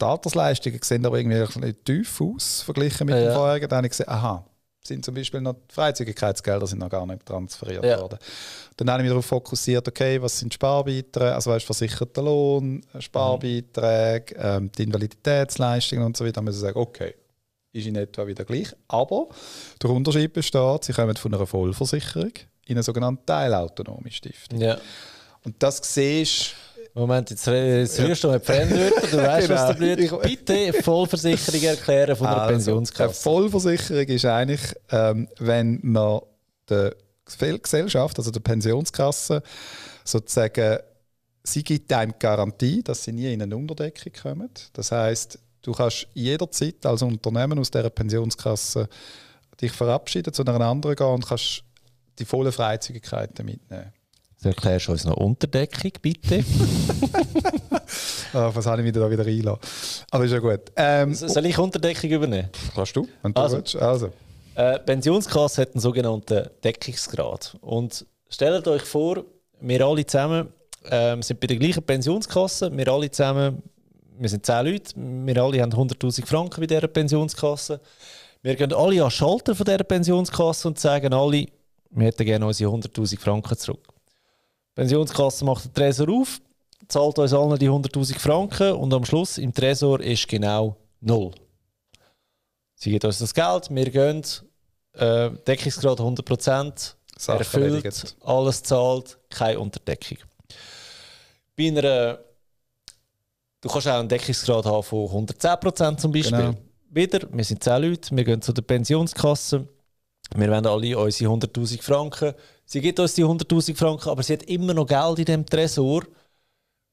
Speaker 2: die Altersleistungen sehen aber irgendwie ein bisschen tief aus, verglichen mit ja, dem vorherigen. Dann habe ich gesehen, aha, sind zum Beispiel noch die Freizügigkeitsgelder sind noch gar nicht transferiert ja. worden. Dann habe ich mich darauf fokussiert, okay, was sind Sparbeiträge, also weißt, versicherter Lohn, äh, Sparbeiträge, mhm. ähm, die Invaliditätsleistungen und so weiter. Da müssen sagen, okay, ist in etwa wieder gleich. Aber der Unterschied besteht, sie kommen von einer Vollversicherung in eine sogenannte teilautonome Stiftung. Ja. Und das siehst du Moment, jetzt, jetzt rührst du mit Fremdwörter, du weißt, was genau. da blüht. Bitte
Speaker 1: Vollversicherung erklären von der also, Pensionskasse. Eine
Speaker 2: Vollversicherung ist eigentlich, ähm, wenn man der Gesellschaft, also der Pensionskasse, sozusagen, sie gibt einem Garantie, dass sie nie in eine Unterdeckung kommen. Das heißt, du kannst jederzeit als Unternehmen aus dieser Pensionskasse dich verabschieden, zu einer anderen gehen und kannst die volle Freizügigkeit mitnehmen.
Speaker 1: Du erklärst uns noch
Speaker 2: Unterdeckung,
Speaker 1: bitte. oh, was habe ich mich da wieder reinlassen? Aber also, ist ja gut. Ähm, Soll ich Unterdeckung übernehmen? Kannst du, wenn du also, willst. Also. Äh, Pensionskasse hat einen sogenannten Deckungsgrad. Und stellt euch vor, wir alle zusammen ähm, sind bei der gleichen Pensionskasse. Wir alle zusammen, wir sind zehn Leute, wir alle haben 100.000 Franken bei dieser Pensionskasse. Wir gehen alle an den Schalter von dieser Pensionskasse und sagen alle, wir hätten gerne unsere 100.000 Franken zurück. Pensionskasse macht den Tresor auf, zahlt uns alle die 100.000 Franken und am Schluss im Tresor ist genau null. Sie gibt uns das Geld, wir gehen, äh, Deckungsgrad 100%, Sache erfüllt, erledigt. alles zahlt, keine Unterdeckung. Bei einer, du kannst auch einen Deckungsgrad haben von 110% zum Beispiel. Genau. Wieder, wir sind 10 Leute, wir gehen zu der Pensionskasse, wir wollen alle unsere 100.000 Franken sie gibt uns die 100.000 Franken, aber sie hat immer noch Geld in dem Tresor,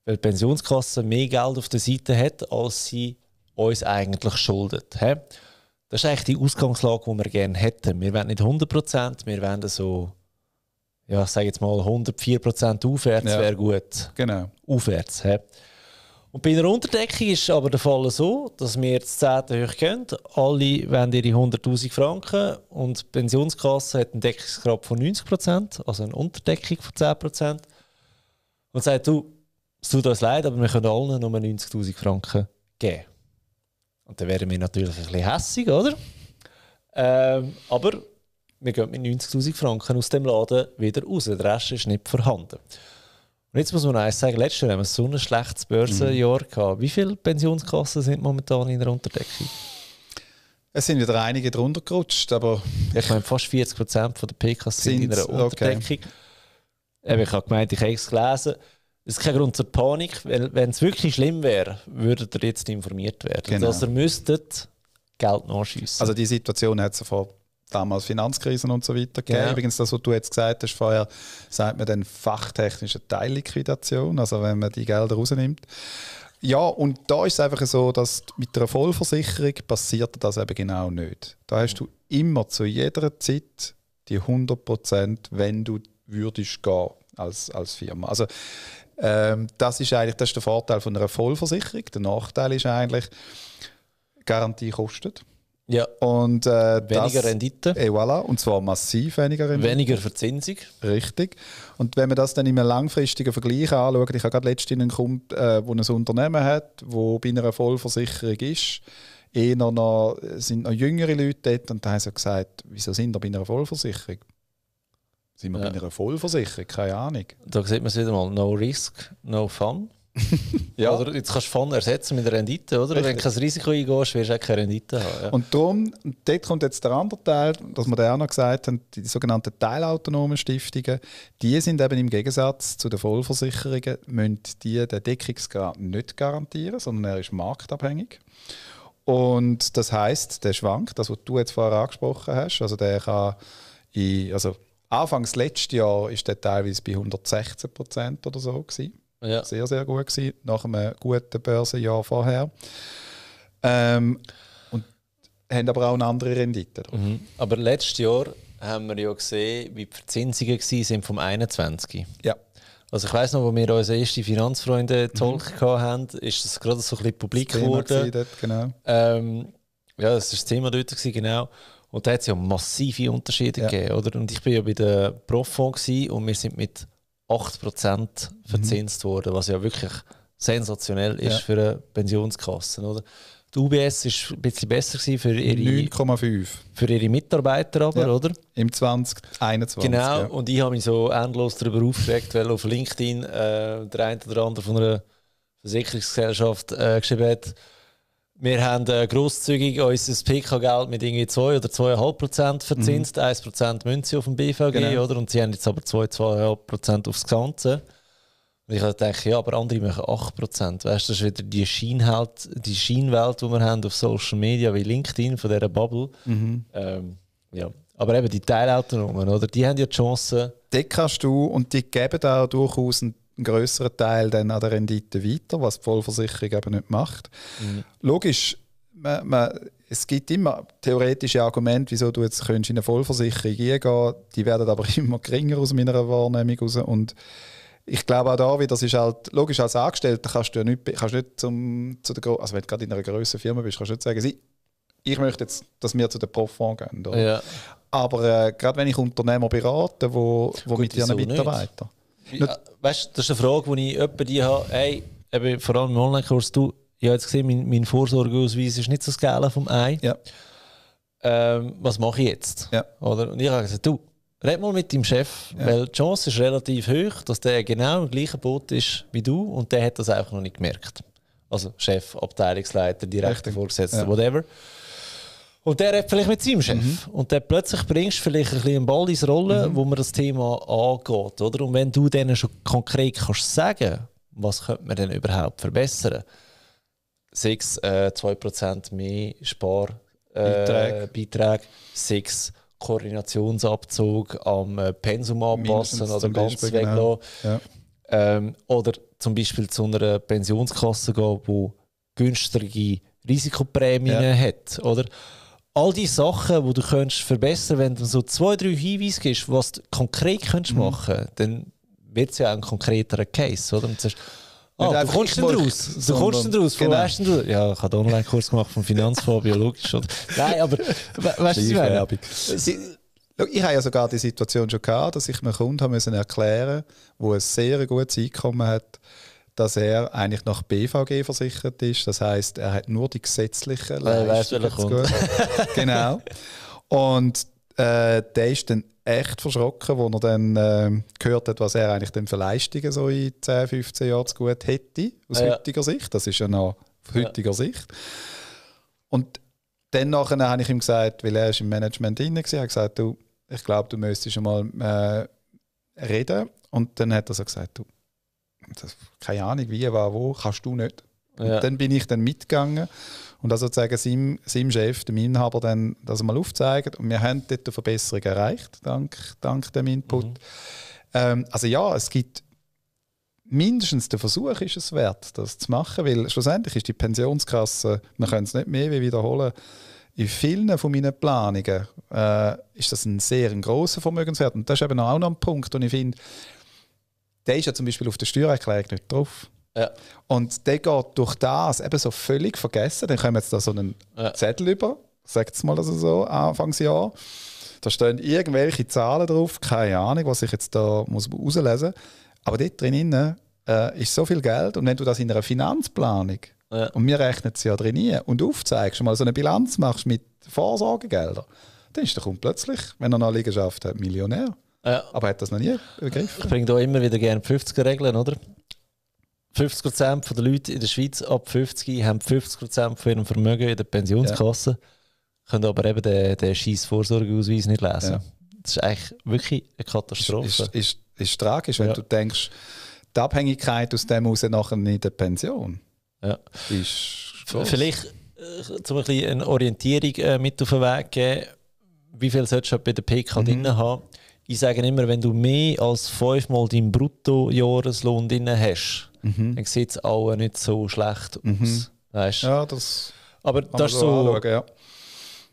Speaker 1: weil die Pensionskasse mehr Geld auf der Seite hat, als sie uns eigentlich schuldet. He? Das ist eigentlich die Ausgangslage, die wir gerne hätten. Wir wollen nicht 100%, wir wollen so, ja, ich sage jetzt mal 104% aufwärts ja. wäre gut. Genau. Aufwärts. He? Und bei einer Unterdeckung ist aber der Fall so, dass wir jetzt 10. hoch gehen. Alle wollen ihre 100.000 Franken und die Pensionskasse hat einen Deckungsgrad von 90%, also eine Unterdeckung von 10%. Und sagt, du, es tut uns leid, aber wir können allen nur 90.000 Franken geben. Und dann wären wir natürlich ein bisschen hässig, oder? Ähm, aber wir gehen mit 90.000 Franken aus dem Laden wieder raus. Der Rest ist nicht vorhanden. Und jetzt muss man eines sagen, letztes Jahr haben wir so ein schlechtes Börsenjahr mhm. gehabt. Wie viele Pensionskassen sind momentan in der Unterdeckung? Es sind wieder einige drunter gerutscht, aber... Ich meine, fast 40 Prozent der PKs sind in einer Unterdeckung. Okay. Ich habe gemeint, ich habe es gelesen. Es ist kein Grund zur Panik, weil wenn es wirklich schlimm wäre, würdet ihr jetzt informiert werden. Genau. Dass also, ihr müsstet Geld nachschiessen. Also die Situation hat es vor damals Finanzkrisen und so
Speaker 2: weiter gegeben. Ja. Übrigens, das, was du jetzt gesagt hast vorher, sagt man dann fachtechnische Teilliquidation, also wenn man die Gelder rausnimmt. Ja, und da ist es einfach so, dass mit einer Vollversicherung passiert das eben genau nicht. Da hast du immer zu jeder Zeit die 100 Prozent, wenn du würdest gehen als, als Firma. Also ähm, das ist eigentlich das ist der Vorteil von einer Vollversicherung. Der Nachteil ist eigentlich, Garantie kostet. Ja. Und, äh, weniger das, Rendite. Et eh, voilà, und zwar massiv weniger Rendite. Weniger Verzinsung. Richtig. Und wenn man das dann in einem langfristigen Vergleich anschaut, ich habe gerade letztens einen Kunden, äh, der äh, ein Unternehmen hat, wo bei einer Vollversicherung ist, eher noch, sind noch jüngere Leute dort und da haben sie gesagt, wieso sind wir bei einer Vollversicherung?
Speaker 1: Sind wir ja. bei einer Vollversicherung? Keine Ahnung. Da sieht man es wieder mal, no risk, no fun. ja. Oder jetzt kannst du Fond ersetzen mit Rendite, oder? Richtig. Wenn du kein Risiko eingehst, wirst du auch keine Rendite haben. Ja. Und
Speaker 2: darum, dort kommt jetzt der andere Teil, dass wir da auch noch gesagt haben, die sogenannten teilautonomen Stiftungen, die sind eben im Gegensatz zu den Vollversicherungen, müssen die den Deckungsgrad nicht garantieren, sondern er ist marktabhängig. Und das heißt, der schwankt, das, was du jetzt vorher angesprochen hast, also der kann in, also Anfangs letztes Jahr war der teilweise bei 116 oder so gewesen. Ja. Sehr, sehr gut gewesen, nach einem guten Börsenjahr vorher. Ähm,
Speaker 1: und haben aber auch eine andere Rendite. Mhm. Aber letztes Jahr haben wir ja gesehen, wie die Verzinsungen waren vom 21. Ja. Also ich weiß noch, wo wir unsere ersten Finanzfreunde mhm. Talk mhm. haben, ist das gerade so ein bisschen publik geworden. Dort, genau. Ähm, ja, das war das Thema dort, genau. Und da hat es ja massive Unterschiede ja. gegeben, oder? Und ich war ja bei der Profond und wir sind mit 8% verzinst mhm. worden, was ja wirklich sensationell ist ja. für eine Pensionskasse. Oder? Die UBS war ein bisschen besser für ihre, für ihre Mitarbeiter, aber, ja. oder? Im
Speaker 2: 2021. Genau, ja.
Speaker 1: und ich habe mich so endlos darüber aufgeregt, weil auf LinkedIn äh, der eine oder andere von einer Versicherungsgesellschaft äh, geschrieben hat, wir haben äh, grosszügig unser PK-Geld mit irgendwie 2 oder 2,5% verzinst. Mhm. 1% Münze auf dem BVG, genau. oder? Und sie haben jetzt aber 2, 2,5% aufs Ganze. Und ich dachte, ja, aber andere machen 8%. Weißt du, das ist wieder die, Scheinhalt, die Scheinwelt, die wir haben auf Social Media wie LinkedIn von dieser Bubble. Mhm. Ähm, ja. Aber eben die Teilautonomen, oder? Die haben ja die Chance. Die kannst du und die geben auch durchaus einen einen größeren
Speaker 2: Teil dann an der Rendite weiter, was die Vollversicherung eben nicht macht. Mhm. Logisch, man, man, es gibt immer theoretische Argumente, wieso du jetzt könntest in eine Vollversicherung eingehen Die werden aber immer geringer aus meiner Wahrnehmung raus. Und ich glaube auch da, wie das ist halt, logisch als Angestellter kannst du ja nicht, kannst nicht zum, zu der, also wenn du gerade in einer größeren Firma bist, kannst du nicht sagen, sie, ich möchte jetzt, dass wir zu den Profonds gehen. Ja. Aber äh, gerade wenn ich
Speaker 1: Unternehmer berate, wo, wo Gut, mit ihren Mitarbeitern. Ja, weißt, das ist eine Frage, die ich jemanden die habe, hey, eben, vor allem im Online-Kurs, du, ich habe jetzt gesehen, mein, mein Vorsorgeausweis ist nicht so skala vom Ei. Ja. Ähm, was mache ich jetzt? Ja. Oder? Und ich habe gesagt, du, red mal mit deinem Chef, weil die Chance ist relativ hoch, dass der genau im gleichen Boot ist wie du und der hat das einfach noch nicht gemerkt. Also Chef, Abteilungsleiter, direkt Vorgesetzter, whatever. Und der hat vielleicht mit seinem Chef. Mhm. Und dann plötzlich bringst du vielleicht ein bisschen einen Ball ins Rollen, mhm. wo man das Thema angeht. Oder? Und wenn du denen schon konkret kannst sagen was könnte man denn überhaupt verbessern? Sechs, äh, 2% mehr Sparbeiträge, äh, sechs Koordinationsabzug am äh, Pensum anpassen Mindestens oder ganz Beispiel, genau. weglassen. Genau. Ja. Ähm, oder zum Beispiel zu einer Pensionskasse gehen, die günstige Risikoprämien ja. hat. Oder? all die Sachen, die du kannst verbessern wenn du so zwei, drei Hinweise gibst, was du konkret kannst mhm. machen dann wird es ja auch ein konkreterer Case. Oder? Und sagst, ah, du kommst denn raus? Du kommst genau. denn raus? genau. weißt du? Ja, ich habe einen Online-Kurs gemacht vom Finanzfonds, logisch. Nein, aber weißt du, was ich meine?
Speaker 2: Ich habe ja sogar die Situation schon gehabt, dass ich einem Kunden erklären musste, der ein sehr gutes Einkommen hat, dass er eigentlich nach BVG versichert ist. Das heißt, er hat nur die gesetzlichen Leistungen. Weiss, genau. Und äh, der ist dann echt verschrocken, als er dann äh, gehört hat, was er eigentlich dann für Leistungen so in 10, 15 Jahren zu gut hätte, aus ja. heutiger Sicht. Das ist ja noch aus heutiger ja. Sicht. Und dann nachher habe ich ihm gesagt, weil er ist im Management drin war, habe gesagt, du, ich glaube, du müsstest mal äh, reden. Und dann hat er so gesagt, du, das, keine Ahnung, wie, war, wo, kannst du nicht. Ja. dann bin ich dann mitgegangen und also sozusagen seinem, seinem Chef, dem Inhaber, dann das mal aufzeigen. Und wir haben dort eine Verbesserung erreicht, dank, dank dem Input. Mhm. Ähm, also ja, es gibt mindestens den Versuch ist es wert, das zu machen, weil schlussendlich ist die Pensionskasse, wir können es nicht mehr wiederholen, in vielen von meinen Planungen äh, ist das ein sehr ein grosser Vermögenswert. Und das ist eben auch noch ein Punkt, und ich finde, der ist ja zum Beispiel auf der Steuererklärung nicht drauf. Ja. Und der geht durch das eben so völlig vergessen. Dann kommen jetzt da so einen ja. Zettel über, sagt es mal also so, Anfangsjahr. Da stehen irgendwelche Zahlen drauf, keine Ahnung, was ich jetzt da muss rauslesen muss. Aber dort drinnen äh, ist so viel Geld und wenn du das in einer Finanzplanung ja. und wir rechnen es ja drin und aufzeigst und mal so eine Bilanz machst mit Vorsorgegeldern, dann ist der plötzlich, wenn er noch Liegenschaft hat,
Speaker 1: Millionär. Ja. Äh, aber hat das noch nie begriffen? Ich bringe da immer wieder gerne 50er-Regeln, oder? 50% der Leute in der Schweiz ab 50 haben 50% von ihrem Vermögen in der Pensionskasse, ja. können aber eben den, den scheiß Vorsorgeausweis nicht lesen. Ja. Das ist eigentlich wirklich eine Katastrophe. Ist, ist, ist, ist tragisch, wenn ja. du denkst, die Abhängigkeit aus
Speaker 2: dem heraus nachher in der Pension ja. ist gross. Vielleicht
Speaker 1: äh, zum ein eine Orientierung äh, mit auf den Weg geben, wie viel solltest du bei der PK mhm. drin haben? ich sage immer, wenn du mehr als fünfmal deinen Bruttojahreslohn drin hast, mhm. dann sieht es auch nicht so schlecht mhm. aus. Weißt? Ja, das Aber das ist so. Anschauen, ja.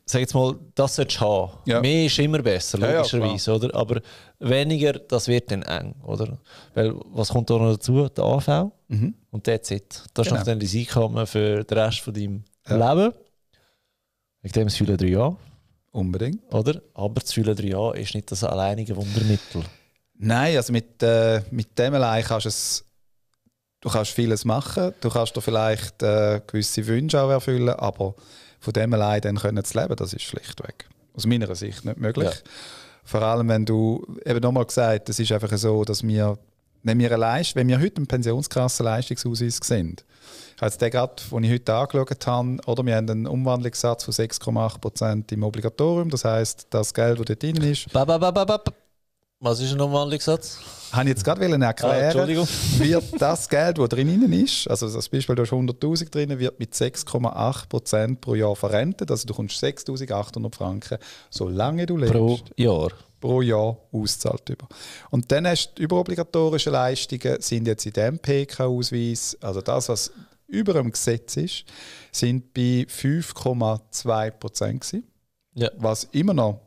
Speaker 1: Sag jetzt mal, das solltest du haben. Ja. Mehr ist immer besser, logischerweise. Ja, oder? Aber weniger, das wird dann eng. Oder? Weil, was kommt da noch dazu? Der AV mhm. und der it. Das genau. ist dann dein Einkommen für den Rest von deinem Leben. Wegen dem fühlen drei Jahre. Unbedingt. Oder? Aber das Fühlen 3a ist nicht das
Speaker 2: alleinige Wundermittel. Nein, also mit, äh, mit dem allein kannst es, du kannst vieles machen. Du kannst dir vielleicht äh, gewisse Wünsche auch erfüllen, aber von dem allein dann können zu leben, das ist schlichtweg aus meiner Sicht nicht möglich. Ja. Vor allem, wenn du, eben nochmal gesagt, es ist einfach so, dass wir, wenn wir, eine Leist wenn wir heute im Pensionskassenleistungsausweis sind, habe also der den gerade, den ich heute angeschaut habe, oder wir haben einen Umwandlungssatz von 6,8% im Obligatorium. Das heisst, das Geld, das dort drin ist. Ba, ba, ba,
Speaker 1: Was ist ein Umwandlungssatz? Habe ich jetzt gerade ah, erklären ah,
Speaker 2: wird das Geld, das drin ist, also das Beispiel, du hast 100'000 drin, wird mit 6,8% pro Jahr verrentet. Also du bekommst 6'800 Franken, solange du lebst. Pro Jahr pro Jahr auszahlt über. Und dann hast du die überobligatorische Leistungen sind jetzt in dem PK-Ausweis, also das, was über dem Gesetz ist, sind bei 5,2 Prozent ja. was immer noch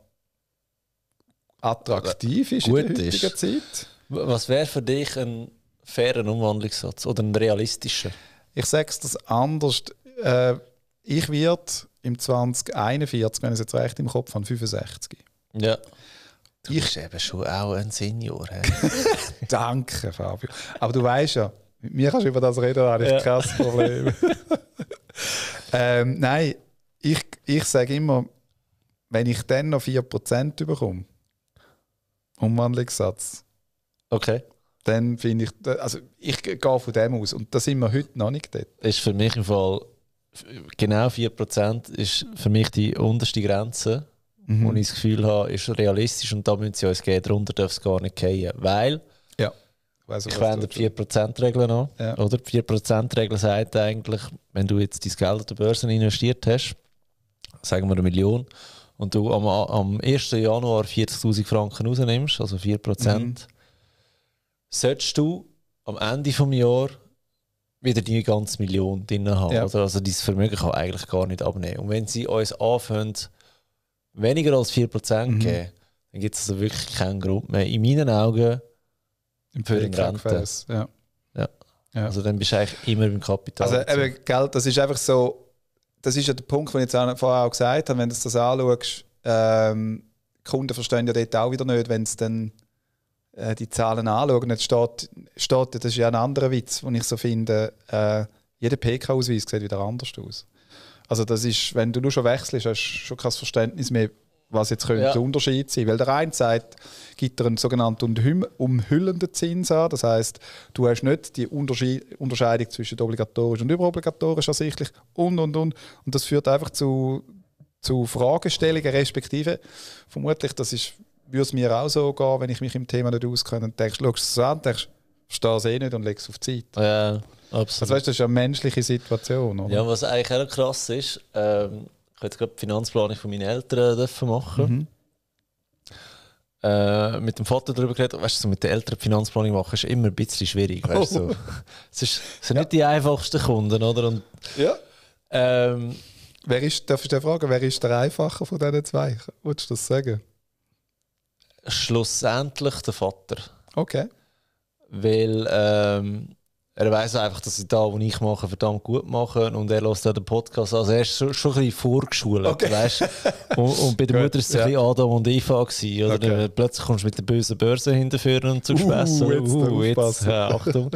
Speaker 1: attraktiv ist Gut in der heutigen ist. Zeit. Was wäre für dich ein fairer Umwandlungssatz oder ein realistischer? Ich sage es das anders. Äh, ich werde
Speaker 2: im 2041, wenn ich es jetzt recht im Kopf habe, 65. Ja. Du ich bist eben schon auch ein Senior. Danke, Fabio. Aber du weißt ja, mit mir kannst du über das reden, da habe ich ja. kein Problem. ähm, nein, ich, ich sage immer, wenn ich dann noch 4% bekomme,
Speaker 1: Umwandlungssatz, okay. dann finde ich,
Speaker 2: also ich gehe von dem aus und da sind wir heute noch nicht dort.
Speaker 1: Ist für mich im Fall, genau 4% ist für mich die unterste Grenze, mhm. wo ich das Gefühl habe, ist realistisch und da müssen sie uns geben, darunter darf es gar nicht gehen, weil ich wende die 4%-Regel an. Ja. Oder? Die 4%-Regel sagt eigentlich, wenn du jetzt dein Geld an der Börse investiert hast, sagen wir eine Million, und du am, am 1. Januar 40.000 Franken rausnimmst, also 4%, mhm. solltest du am Ende des Jahres wieder die ganze Million drin haben. Ja. Oder? Also dein Vermögen kann eigentlich gar nicht abnehmen. Und wenn sie uns anfangen, weniger als 4% mhm. geben, dann gibt es also wirklich keinen Grund mehr. In meinen Augen im Rente. Ja. ja. Ja. Also dann bist du eigentlich immer im Kapital. Also eben,
Speaker 2: Geld, das ist einfach so, das ist ja der Punkt, den ich jetzt vorher auch gesagt habe, wenn du das anschaust, ähm, Kunden verstehen ja dort auch wieder nicht, wenn sie dann äh, die Zahlen anschauen. Jetzt steht, steht, das ist ja ein anderer Witz, den ich so finde, äh, jeder PK-Ausweis sieht wieder anders aus. Also das ist, wenn du nur schon wechselst, hast du schon kein Verständnis mehr, was jetzt könnte ja. der Unterschied sein. Weil der eine sagt, gibt er einen sogenannten umhüllenden Zins an. Das heißt, du hast nicht die Unterscheidung zwischen obligatorisch und überobligatorisch ersichtlich und, und, und. Und das führt einfach zu, zu Fragestellungen, respektive vermutlich, das ist, würde es mir auch so gehen, wenn ich mich im Thema nicht auskenne und denkst, schaust es an, denkst, verstehe es eh nicht und legst es auf die Zeit. Ja, absolut. Also weißt, das ist eine menschliche Situation. Oder? Ja,
Speaker 1: was eigentlich auch krass ist, ähm ich habe jetzt gerade die Finanzplanung von meinen Eltern äh, dürfen machen. Mhm. Äh, mit dem Vater darüber geredet, weißt du, so mit den Eltern Finanzplanung machen ist immer ein bisschen schwierig. Weißt so. Oh. Es, ist, es sind ja. nicht die einfachsten Kunden, oder? Und, ja. Ähm, wer ist,
Speaker 2: darf ich dir fragen, wer ist der Einfache von diesen zwei? Wolltest du das sagen?
Speaker 1: Schlussendlich der Vater. Okay. Weil ähm, er weiß einfach, dass ich da, was ich mache, verdammt gut mache. Und er lässt auch den Podcast. Also er ist schon, schon ein bisschen vorgeschult, okay. weißt und, und, bei der Mutter ist es ja. ein bisschen Adam und Eva gewesen. Oder okay. plötzlich kommst du mit der bösen Börse hinterführen und zu spessen. Uh, jetzt, uh, jetzt äh, Achtung.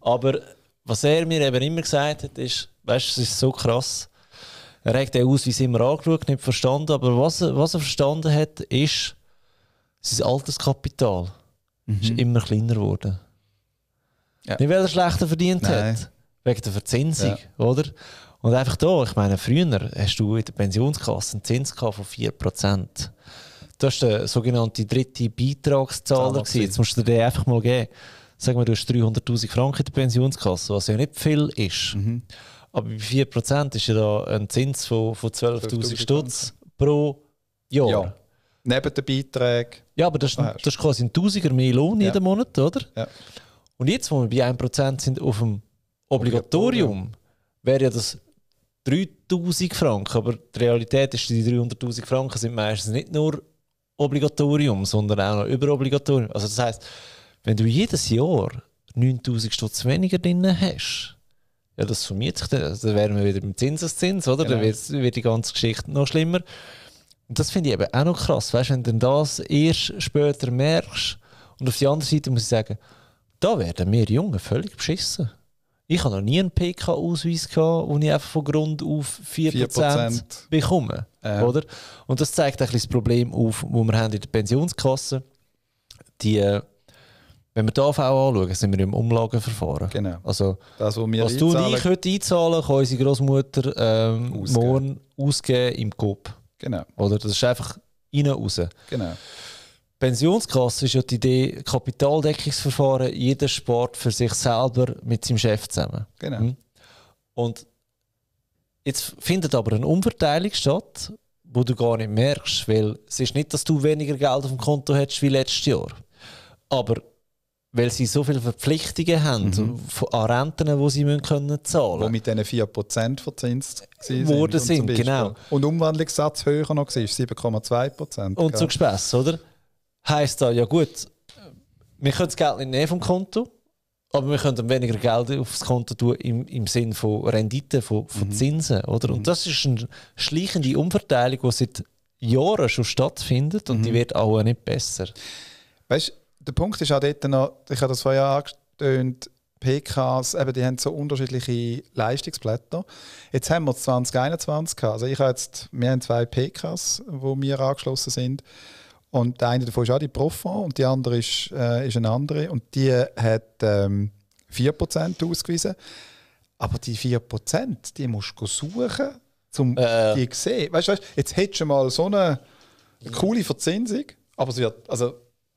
Speaker 1: Aber was er mir eben immer gesagt hat, ist, weißt du, es ist so krass. Er hat den Ausweis immer angeschaut, nicht verstanden. Aber was, was er verstanden hat, ist, sein Alterskapital mhm. ist immer kleiner geworden. Ja. Nicht, weil er schlechter verdient Nein. hat. Wegen der Verzinsung, ja. oder? Und einfach da, ich meine, früher hast du in der Pensionskasse einen Zins von 4%. Du war der sogenannte dritte Beitragszahler. Gewesen. Jetzt musst du dir einfach mal geben. Sagen wir, du hast 300'000 Franken in der Pensionskasse, was ja nicht viel ist. Mhm. Aber bei 4% ist ja da ein Zins von, von 12'000 Stutz
Speaker 2: pro Jahr. Ja. Neben den Beiträgen.
Speaker 1: Ja, aber das ist, das ist quasi ein Tausiger mehr Lohn ja. jeden Monat, oder? Ja. Und jetzt, wo wir bei 1% sind auf dem Obligatorium, wäre ja das 3000 Franken. Aber die Realität ist, die 300.000 Franken sind meistens nicht nur Obligatorium, sondern auch noch über Obligatorium. Also das heisst, wenn du jedes Jahr 9000 Stutz weniger drin hast, ja, das summiert sich dann. dann wären wir wieder beim Zinseszins, oder? Genau. Dann wird die ganze Geschichte noch schlimmer. Und das finde ich eben auch noch krass. Weißt du, wenn du das erst später merkst, und auf der anderen Seite muss ich sagen, da werden wir Jungen völlig beschissen. Ich habe noch nie einen PK-Ausweis wo ich einfach von Grund auf 4%, 4%. bekomme. Äh. Oder? Und das zeigt ein das Problem auf, das wir haben in der Pensionskasse haben. wenn wir die AV anschauen, sind wir im Umlagenverfahren. Genau. Also, das, was, was du und ich heute einzahlen, kann unsere Großmutter ähm, ausgeben. morgen ausgeben im Kopf. Genau. Oder? Das ist einfach rein raus. Genau. Pensionskasse ist ja die Idee, Kapitaldeckungsverfahren, jeder spart für sich selber mit seinem Chef zusammen. Genau. Hm? Und jetzt findet aber eine Umverteilung statt, wo du gar nicht merkst, weil es ist nicht, dass du weniger Geld auf dem Konto hättest wie letztes Jahr. Aber weil sie so viele Verpflichtungen haben mhm. an Renten, die sie müssen können zahlen müssen. Die mit diesen 4% verzinst worden sind. sind genau.
Speaker 2: Und Umwandlungssatz höher noch war, 7,2%. Und so Gespäss, oder? heisst
Speaker 1: da, ja gut, wir können das Geld nicht nehmen vom Konto, aber wir können weniger Geld aufs Konto tun im, im Sinn von Renditen, von, von mhm. Zinsen. Oder? Und mhm. das ist eine schleichende Umverteilung, die seit Jahren schon stattfindet und mhm. die wird auch nicht besser. Weißt du, der Punkt ist auch dort noch, ich habe das vorher ja angestöhnt, PKs,
Speaker 2: eben, die haben so unterschiedliche Leistungsblätter. Jetzt haben wir 2021 gehabt. Also ich habe jetzt, wir haben zwei PKs, wo wir angeschlossen sind. Und der eine davon ist auch die Profond und die andere ist, äh, ist eine andere. Und die hat ähm, 4% ausgewiesen. Aber die 4%, die musst du suchen, um äh. äh. die zu sehen. Weißt du, jetzt hättest du mal so eine coole Verzinsung, aber es wird, also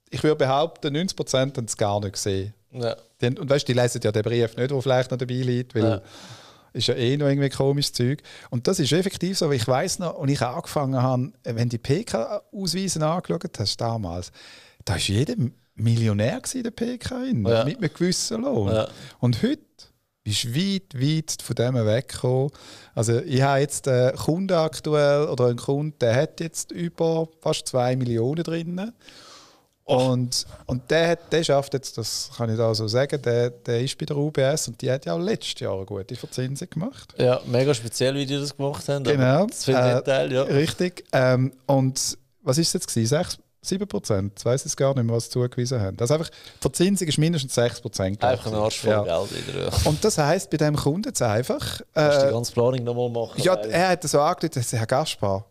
Speaker 2: ich würde behaupten, 90% haben es gar nicht gesehen. Ja. Die, und weißt du, die lesen ja den Brief nicht, der vielleicht noch dabei liegt, weil ja ist ja eh noch irgendwie komisches Zeug. Und das ist effektiv so, weil ich weiß noch, und ich angefangen habe, äh, wenn die PK-Ausweise angeschaut hast damals, da war jeder Millionär gewesen, der PK in, ja. mit einem gewissen Lohn. Ja. Und heute bist du weit, weit von dem weggekommen. Also ich habe jetzt einen Kunden aktuell oder einen Kunden, der hat jetzt über fast 2 Millionen drinnen. Und, und der, hat, der schafft jetzt, das kann ich da so sagen, der, der ist bei der UBS und die hat ja auch letztes Jahr eine gute Verzinsung gemacht. Ja, mega speziell, wie die das gemacht haben. Genau. Das finde ich äh, Teil, ja. Richtig. Ähm, und was ist es jetzt? Gewesen? 6, 7 Prozent? Ich weiß es gar nicht mehr, was sie zugewiesen haben. Also einfach, die Verzinsung ist mindestens 6 Prozent. Einfach ein Arsch voll ja. Geld wieder. Und das heisst bei diesem Kunden jetzt einfach. Äh, du musst die ganze Planung nochmal machen. Ja, er hat so angedeutet, Herr Gaspar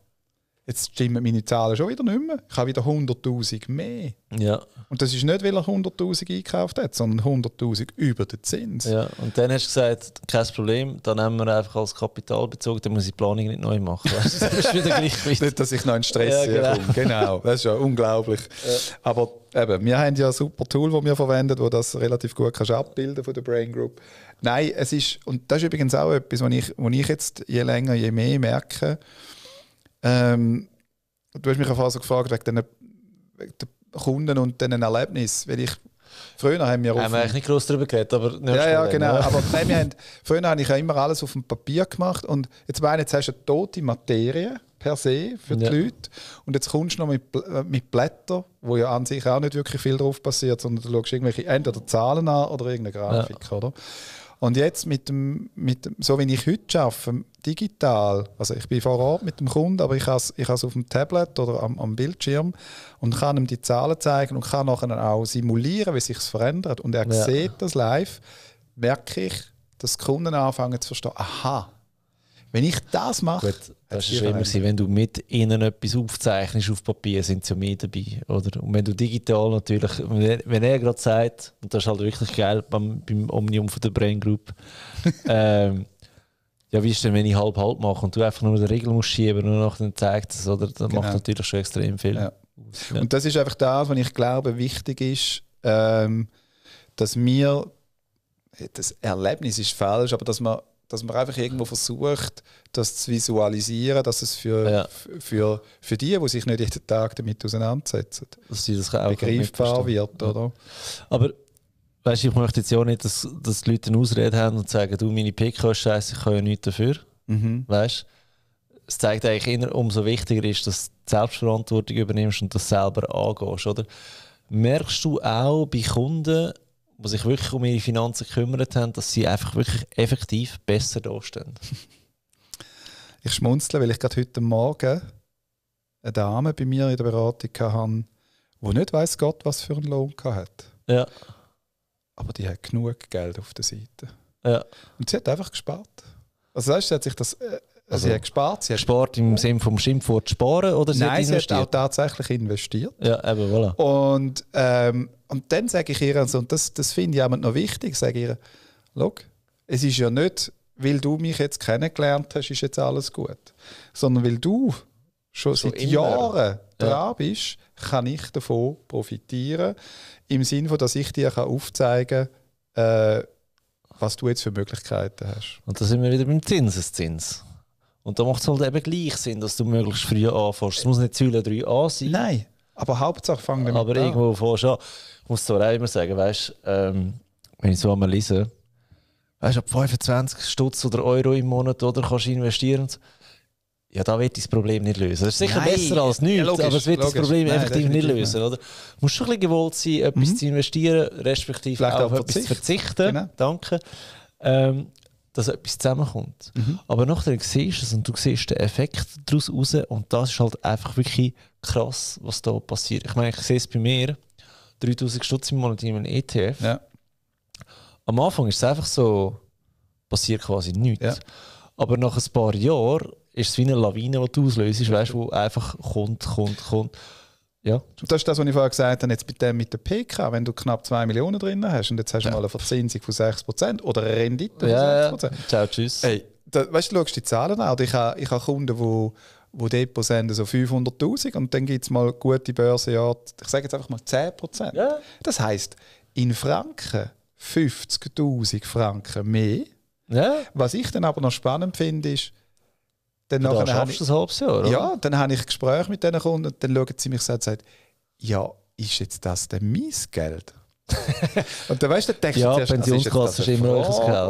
Speaker 2: jetzt stimmen meine Zahlen schon wieder nicht mehr. Ich habe wieder 100.000 mehr. Ja. Und das ist nicht, weil er 100.000 eingekauft hat, sondern 100.000 über den Zins.
Speaker 1: Ja, und dann hast du gesagt, kein Problem, dann nehmen wir einfach als Kapitalbezug, dann muss ich die Planung nicht neu machen. Weißt ist wieder gleich nicht, dass ich noch in Stress ja, genau. genau. das ist ja unglaublich. Ja. Aber
Speaker 2: eben, wir haben ja ein super Tool, das wir verwenden, das das relativ gut kannst abbilden von der Brain Group. Nein, es ist, und das ist übrigens auch etwas, was ich, was ich jetzt je länger, je mehr merke, ähm, du hast mich auf also gefragt wegen den, wegen den Kunden und diesen Erlebnis, weil ich Früher haben wir, haben wir eigentlich nicht
Speaker 1: groß darüber geredet, aber ja, ja, genau. aber nein, haben,
Speaker 2: früher habe ich ja immer alles auf dem Papier gemacht und jetzt meine jetzt hast du eine tote Materie per se für die ja. Leute und jetzt kommst du noch mit, mit Blättern, wo ja an sich auch nicht wirklich viel drauf passiert, sondern du schaust irgendwelche entweder Zahlen an oder irgendeine Grafik, ja. oder? Und jetzt mit dem, mit dem, so wie ich heute arbeite, digital, also ich bin vor Ort mit dem Kunden, aber ich habe es ich auf dem Tablet oder am, am, Bildschirm und kann ihm die Zahlen zeigen und kann nachher auch simulieren, wie sich es verändert. Und er ja. sieht das live, merke ich, dass die Kunden anfangen zu verstehen, aha,
Speaker 1: wenn ich das mache. Gut, das ist immer so, wenn du mit ihnen etwas aufzeichnest auf Papier, sind sie ja mehr dabei. Oder? Und wenn du digital natürlich, wenn er gerade sagt, und das ist halt wirklich geil beim, beim Omnium von der Brain Group, ähm, ja, wie ist denn, wenn ich halb-halb mache und du einfach nur die Regel musst schieben und nachher dann zeigt es, oder? Das genau. macht natürlich schon extrem viel. Ja. Ja. Und
Speaker 2: das ist einfach das, was ich glaube, wichtig ist, ähm, dass wir, das Erlebnis ist falsch, aber dass man dass man einfach irgendwo versucht, das zu visualisieren, dass es für, ja. für, für die, die sich nicht jeden Tag damit auseinandersetzen, dass sie das auch begreifbar
Speaker 1: wird. Oder? Aber weißt, ich möchte jetzt ja auch nicht, dass, dass die Leute eine Ausrede haben und sagen, du, meine PK ist scheiße, ich kann ja nichts dafür. Mhm. Weißt? Es zeigt eigentlich immer, umso wichtiger ist, dass du Selbstverantwortung übernimmst und das selber angehst. Oder? Merkst du auch bei Kunden, die sich wirklich um ihre Finanzen gekümmert haben, dass sie einfach wirklich effektiv besser dastehen. Ich schmunzle, weil ich gerade
Speaker 2: heute Morgen eine Dame bei mir in der Beratung hatte, die nicht weiß Gott, was für einen Lohn hat. Ja. Aber die hat genug Geld auf der Seite. Ja. Und sie hat einfach gespart. Also weißt, sie hat sich das äh, also, sie hat
Speaker 1: gespart. Sie hat gespart im Sinne vom Schimpfwort sparen oder sie Nein, hat sie hat auch tatsächlich investiert. Ja, eben, voilà. Und,
Speaker 2: ähm, und dann sage ich ihr, also, und das, das finde ich auch noch wichtig, sage ich ihr, es ist ja nicht, weil du mich jetzt kennengelernt hast, ist jetzt alles gut. Sondern weil du schon, schon seit immer. Jahren ja. dran bist, kann ich davon profitieren. Im Sinne dass ich dir aufzeigen kann, äh, was du
Speaker 1: jetzt für Möglichkeiten hast. Und da sind wir wieder beim Zinseszins. Und da macht es halt eben gleich Sinn, dass du möglichst früh anfängst. Es muss nicht Säule 3a sein. Nein, aber Hauptsache fangen damit aber an. Aber irgendwo vor schon. Ich muss zwar auch immer sagen, weißt ähm, wenn ich so einmal lese, weißt du, ab 25 Stutz oder Euro im Monat oder, kannst du investieren. Ja, da wird das Problem nicht lösen. Das ist sicher Nein. besser als nichts, ja, logisch, aber es wird logisch. das Problem Nein, effektiv nicht lösen. Oder? Du musst schon ein bisschen gewollt sein, etwas mhm. zu investieren, respektive auch auf etwas zu verzichten. Genau. Danke. Ähm, dass etwas zusammenkommt. Mhm. Aber nachher siehst du es und du siehst den Effekt daraus raus und das ist halt einfach wirklich krass, was da passiert. Ich meine, ich sehe es bei mir, 3000 Stutz im Monat in einem ETF. Ja. Am Anfang ist es einfach so, passiert quasi nichts. Ja. Aber nach ein paar Jahren ist es wie eine Lawine, die du auslöst, weißt, die einfach kommt, kommt, kommt. Ja. Das ist das, was ich vorher gesagt habe, jetzt
Speaker 2: bei dem mit der PK, wenn du knapp 2 Millionen drin hast und jetzt hast du ja. mal eine Verzinsung von 6% oder eine Rendite von 6%. Ja. Ciao, tschüss. Hey, da, weißt du, schaust die Zahlen an. Also ich habe, ich habe Kunden, die wo Depots senden so 500'000 und dann gibt es mal gute Börsenjahre, ich sage jetzt einfach mal 10%. Ja. Das heisst, in Franken 50'000 Franken mehr. Ja. Was ich dann aber noch spannend finde, ist, dann du arbeitest ich, ein halbes Jahr, oder? Ja, dann habe ich Gespräche mit diesen Kunden und dann schauen sie mich an und sagen, ja, ist jetzt das denn mein Geld? und dann weißt du, denkst ja, zuerst, Pensionskasse ist, ist immer euer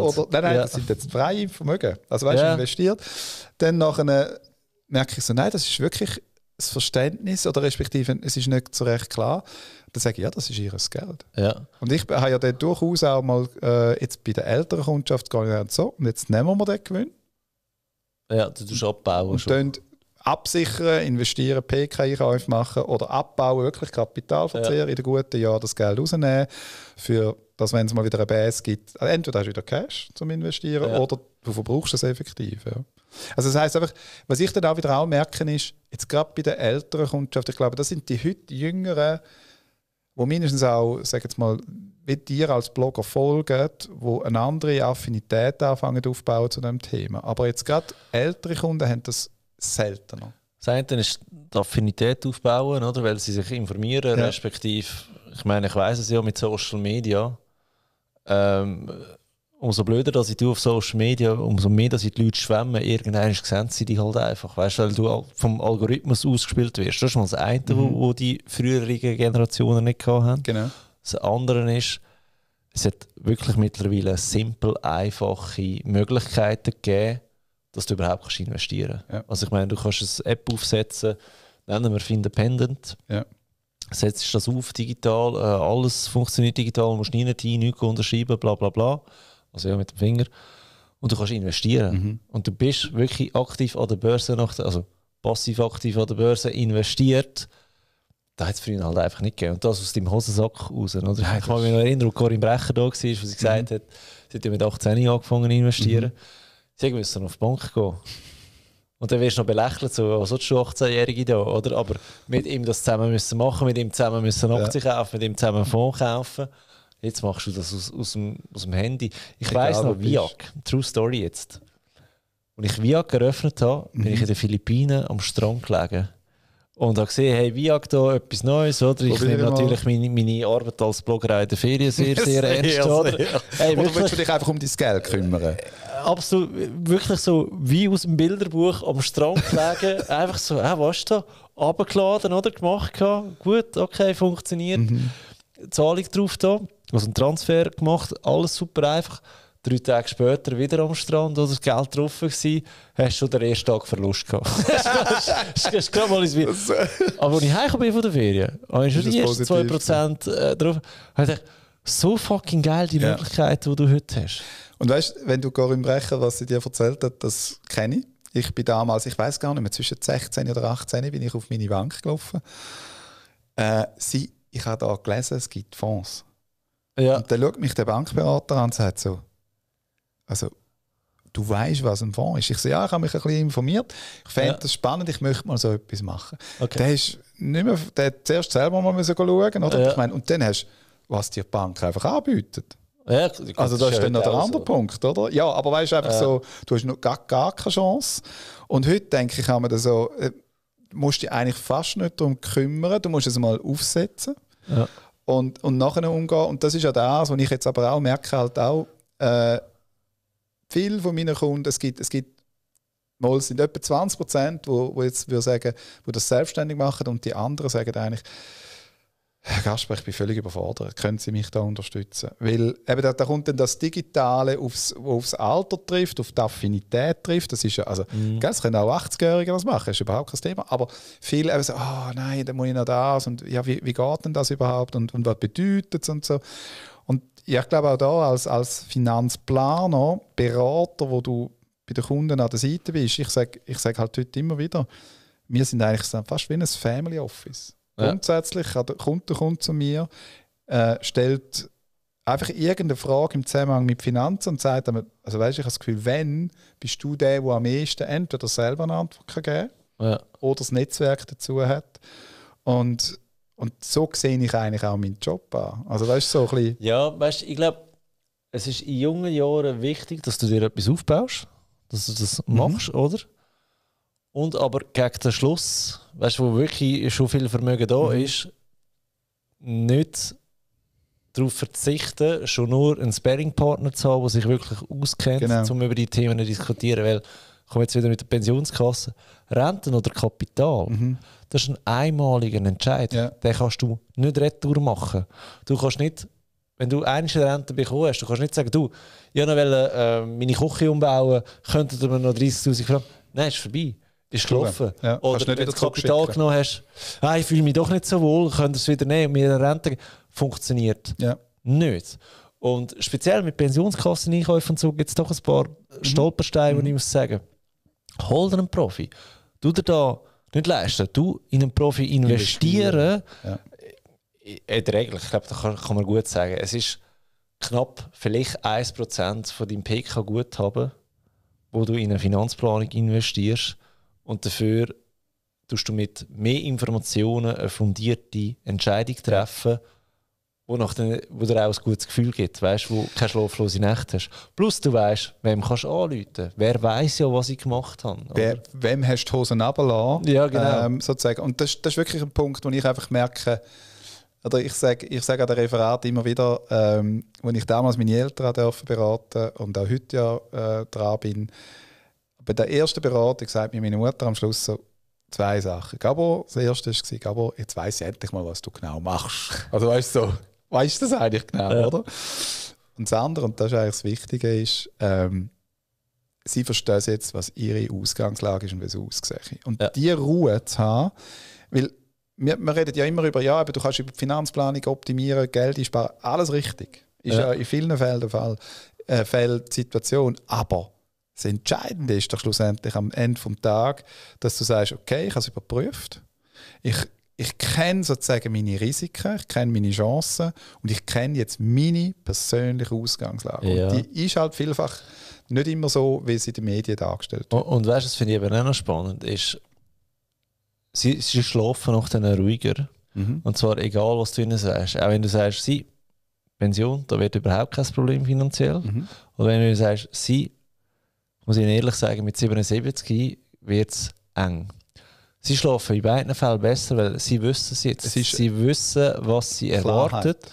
Speaker 2: Geld. Oder, nein, nein, ja. das sind jetzt freie Vermögen. Also weißt du, ja. investiert. Dann nachher äh, merke ich so, nein, das ist wirklich das Verständnis oder respektive es ist nicht so recht klar. Dann sage ich, ja, das ist ihr Geld. Ja. Und ich habe ja dann durchaus auch mal äh, jetzt bei der älteren Kundschaft gegangen und so, und jetzt nehmen wir den Gewinn
Speaker 1: ja, du tust abbauen schon.
Speaker 2: Absichern, investieren, PK-Einkäufe machen oder abbauen, wirklich Kapitalverzehr ja. in den guten Jahren, das Geld rausnehmen, für dass, wenn es mal wieder eine Base gibt, also entweder hast du wieder Cash zum Investieren ja. oder du verbrauchst es effektiv. Ja. Also das heißt einfach, was ich dann auch wieder auch merke, ist, jetzt gerade bei der älteren Kundschaft, ich glaube, das sind die heute jüngeren wo mindestens auch, sag jetzt mal, wie dir als Blogger folgen, wo eine andere
Speaker 1: Affinität anfangen
Speaker 2: aufbauen zu diesem Thema. Aber
Speaker 1: jetzt gerade ältere Kunden haben das seltener. Das eine ist die Affinität aufbauen, oder? weil sie sich informieren, ja. respektive, ich meine, ich weiß es ja mit Social Media, ähm, umso blöder, dass ich du auf Social Media, umso mehr, dass ich die Leute schwemmen, irgendwann sehen sie dich halt einfach. Weißt du, weil du vom Algorithmus ausgespielt wirst. Das ist mal das eine, mhm. wo, wo die früheren Generationen nicht hatten. Genau. Das andere ist, es hat wirklich mittlerweile simpel, einfache Möglichkeiten gegeben, dass du überhaupt kannst investieren kannst. Ja. Also ich meine, du kannst eine App aufsetzen, nennen wir Independent. Ja. Setzt das auf digital, äh, alles funktioniert digital, musst nie rein, nichts unterschreiben, bla bla bla also ja mit dem Finger. Und du kannst investieren. Mhm. Und du bist wirklich aktiv an der Börse, nach der, also passiv aktiv an der Börse investiert. Das hat es früher halt einfach nicht gegeben. Und das aus deinem Hosensack raus. Oder? ich kann mich noch erinnern, als Corinne Brecher da war, wo sie gesagt mhm. hat, sie hat ja mit 18 angefangen zu investieren. Mhm. Sie müssen auf die Bank gehen. Und dann wirst du noch belächelt, so, was ist schon 18-Jährige da, oder? Aber mit ihm das zusammen müssen machen, mit ihm zusammen müssen Aktien ja. kaufen, mit ihm zusammen Fonds kaufen. Jetzt machst du das aus, aus, dem, aus dem Handy. Ich Egal, weiss noch, Viag, True Story jetzt. Als ich Viag eröffnet habe, mhm. bin ich in den Philippinen am Strand gelegen. Und habe gesehen, hey, Viag da etwas Neues, oder? Ich nehme natürlich meine, meine Arbeit als Blogger in der Ferien sehr, sehr, sehr ernst, sehr, oder? Hey, oder willst du dich einfach um dein Geld kümmern? Äh, absolut, wirklich so wie aus dem Bilderbuch am Strand gelegen, einfach so, hey, was da? Abgeladen, oder? Gemacht, gut, okay, funktioniert. Mhm. Zahlung drauf da. Du hast einen Transfer gemacht, alles super einfach. Drei Tage später wieder am Strand oder das Geld drauf gewesen, hast schon den ersten Tag Verlust gehabt. hast gerade mal ins Video. Aber als ich heimgekommen bin von der Ferien, habe ich schon die ersten 2% äh, drauf. Habe ich so fucking geil die ja. Möglichkeiten, die du heute hast. Und
Speaker 2: weißt du, wenn du Corinne Brecher, was sie dir erzählt hat, das kenne ich. Ich bin damals, ich weiß gar nicht mehr, zwischen 16 oder 18 bin ich auf meine Bank gelaufen. Äh, sie, ich habe da gelesen, es gibt Fonds. Ja. Und dann schaut mich der Bankberater an und sagt so, also du weißt, was ein Fonds ist. Ich sage, ja, ich habe mich ein bisschen informiert. Ich fände ja. das spannend, ich möchte mal so etwas machen. Okay. Der, ist nicht mehr, der hat zuerst selber mal schauen oder? Ja. Ich meine, und dann hast du, was dir die Bank einfach anbietet.
Speaker 1: Ja, also das ist dann noch der andere so. Punkt,
Speaker 2: oder? Ja, aber weißt du, einfach so, du hast noch gar, gar keine Chance. Und heute denke ich, haben wir so, äh, musst dich eigentlich fast nicht darum kümmern, du musst es mal aufsetzen. Ja und, und nachher umgehen. Und das ist ja das, was ich jetzt aber auch merke, halt auch, äh, viele von meinen Kunden, es gibt, es gibt mal sind etwa 20 Prozent, wo, wo jetzt wir sagen, wo das selbstständig machen und die anderen sagen eigentlich, Herr Gasper, ich bin völlig überfordert. Können Sie mich da unterstützen? Weil eben da, da kommt dann das Digitale aufs, aufs Alter trifft, auf die Affinität trifft. Das ist ja, also, mhm. gell, das können auch 80-Jährige das machen, das ist überhaupt kein Thema. Aber viele eben so, oh nein, dann muss ich noch das und ja, wie, wie geht denn das überhaupt und, und was bedeutet es und so. Und ja, ich glaube auch da als, als Finanzplaner, Berater, wo du bei den Kunden an der Seite bist, ich sage ich sag halt heute immer wieder, wir sind eigentlich fast wie ein Family Office. Grundsätzlich kommt der Kunde zu mir, äh, stellt einfach irgendeine Frage im Zusammenhang mit Finanzen und sagt, also weißt du, ich habe das Gefühl, wenn bist du der, der am ehesten entweder selber eine Antwort kann geben kann ja. oder das Netzwerk dazu hat. Und, und so sehe ich eigentlich auch meinen Job an. Also weißt du, so ein bisschen
Speaker 1: Ja, weißt ich glaube, es ist in jungen Jahren wichtig, dass du dir etwas aufbaust, dass du das mhm. machst, mhm. oder? Und aber gegen den Schluss, weißt du, wo wirklich schon viel Vermögen da mhm. ist, nicht darauf verzichten, schon nur einen Sparing-Partner zu haben, der sich wirklich auskennt, genau. um über die Themen zu diskutieren. Weil, ich komme jetzt wieder mit der Pensionskasse, Renten oder Kapital, mhm. das ist ein einmaliger Entscheid. Ja. Den kannst du nicht retour machen. Du kannst nicht, wenn du eine Rente bekommen hast, du kannst nicht sagen, du, ich wollte äh, meine Küche umbauen, könntet ihr mir noch 30'000 Franken... Nein, ist vorbei ist gelaufen. Ja, Oder wenn du das Kapital genommen hast, ah, ich fühle mich doch nicht so wohl, könnt ihr es wieder nehmen, mit der Rente. Funktioniert ja. nicht. Und speziell mit Pensionskassen-Einkäufen und so gibt es doch ein paar mhm. Stolpersteine, mhm. ich muss sagen, hol dir einen Profi. Du dir da nicht leisten, du in einen Profi investieren, investieren. Ja. Regel, ich glaube, das kann, kann, man gut sagen. Es ist knapp vielleicht 1% von deinem PK-Guthaben, wo du in eine Finanzplanung investierst und dafür tust du mit mehr Informationen eine fundierte Entscheidung treffen, wo, nach den, wo dir auch ein gutes Gefühl gibt, weißt, wo du keine schlaflose Nacht hast. Plus du weißt, wem kannst du anrufen. Wer weiß ja, was ich gemacht habe. Wer, wem hast du die Hosen
Speaker 2: runtergelassen? Ja, genau. Ähm, sozusagen. Und das, das ist wirklich ein Punkt, wo ich einfach merke, oder ich sage ich sag an den Referaten immer wieder, ähm, wenn ich damals meine Eltern beraten durfte und auch heute ja äh, dran bin, bei der ersten Beratung sagt mir meine Mutter am Schluss so zwei Sachen. Gabo, das erste war, Gabo, jetzt weiss ich endlich mal, was du genau machst. Also weißt du, so, weißt du das eigentlich genau, ja. oder? Und das andere, und das ist eigentlich das Wichtige, ist, ähm, sie versteht jetzt, was ihre Ausgangslage ist und wie es aussieht. Und ja. die Ruhe zu haben, weil wir, wir reden ja immer über, ja, aber du kannst über die Finanzplanung optimieren, Geld einsparen, alles richtig. Ist ja, ja in vielen Fällen der Fall, äh, Fällen die Situation. Aber das Entscheidende ist doch schlussendlich am Ende des Tages, dass du sagst, okay, ich habe es überprüft, ich, ich kenne sozusagen meine Risiken, ich kenne meine Chancen und ich kenne jetzt meine persönliche Ausgangslage. Ja. Und die ist halt vielfach
Speaker 1: nicht immer so, wie sie in den Medien dargestellt wird. Und, und weißt du, das finde ich eben auch noch spannend, ist, sie, sie schlafen nach denen ruhiger. Mhm. Und zwar egal, was du ihnen sagst. Auch wenn du sagst, sie, Pension, da wird überhaupt kein Problem finanziell. Mhm. Oder wenn du sagst, sie, muss ich ehrlich sagen, mit 77 wird es eng. Sie schlafen in beiden Fällen besser, weil sie wissen jetzt. Es sie wissen, was sie Klarheit. erwartet.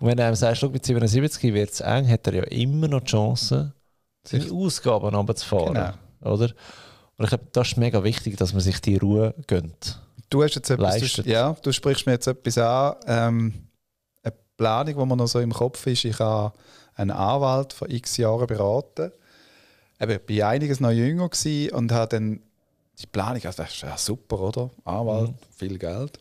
Speaker 1: Und wenn du einem sagst, mit 77 wird es eng, hat er ja immer noch die Chance, seine Ausgaben runterzufahren. Genau. Oder? Und ich glaube, das ist mega wichtig, dass man sich die Ruhe gönnt. Du hast jetzt etwas, du,
Speaker 2: ja, du sprichst mir jetzt etwas an. Ähm, eine Planung, die mir noch so im Kopf ist, ich habe einen Anwalt von x Jahren beraten eben, ich bin einiges noch jünger und habe dann die Planung, also das ist ja super, oder? Anwalt, mhm. viel Geld.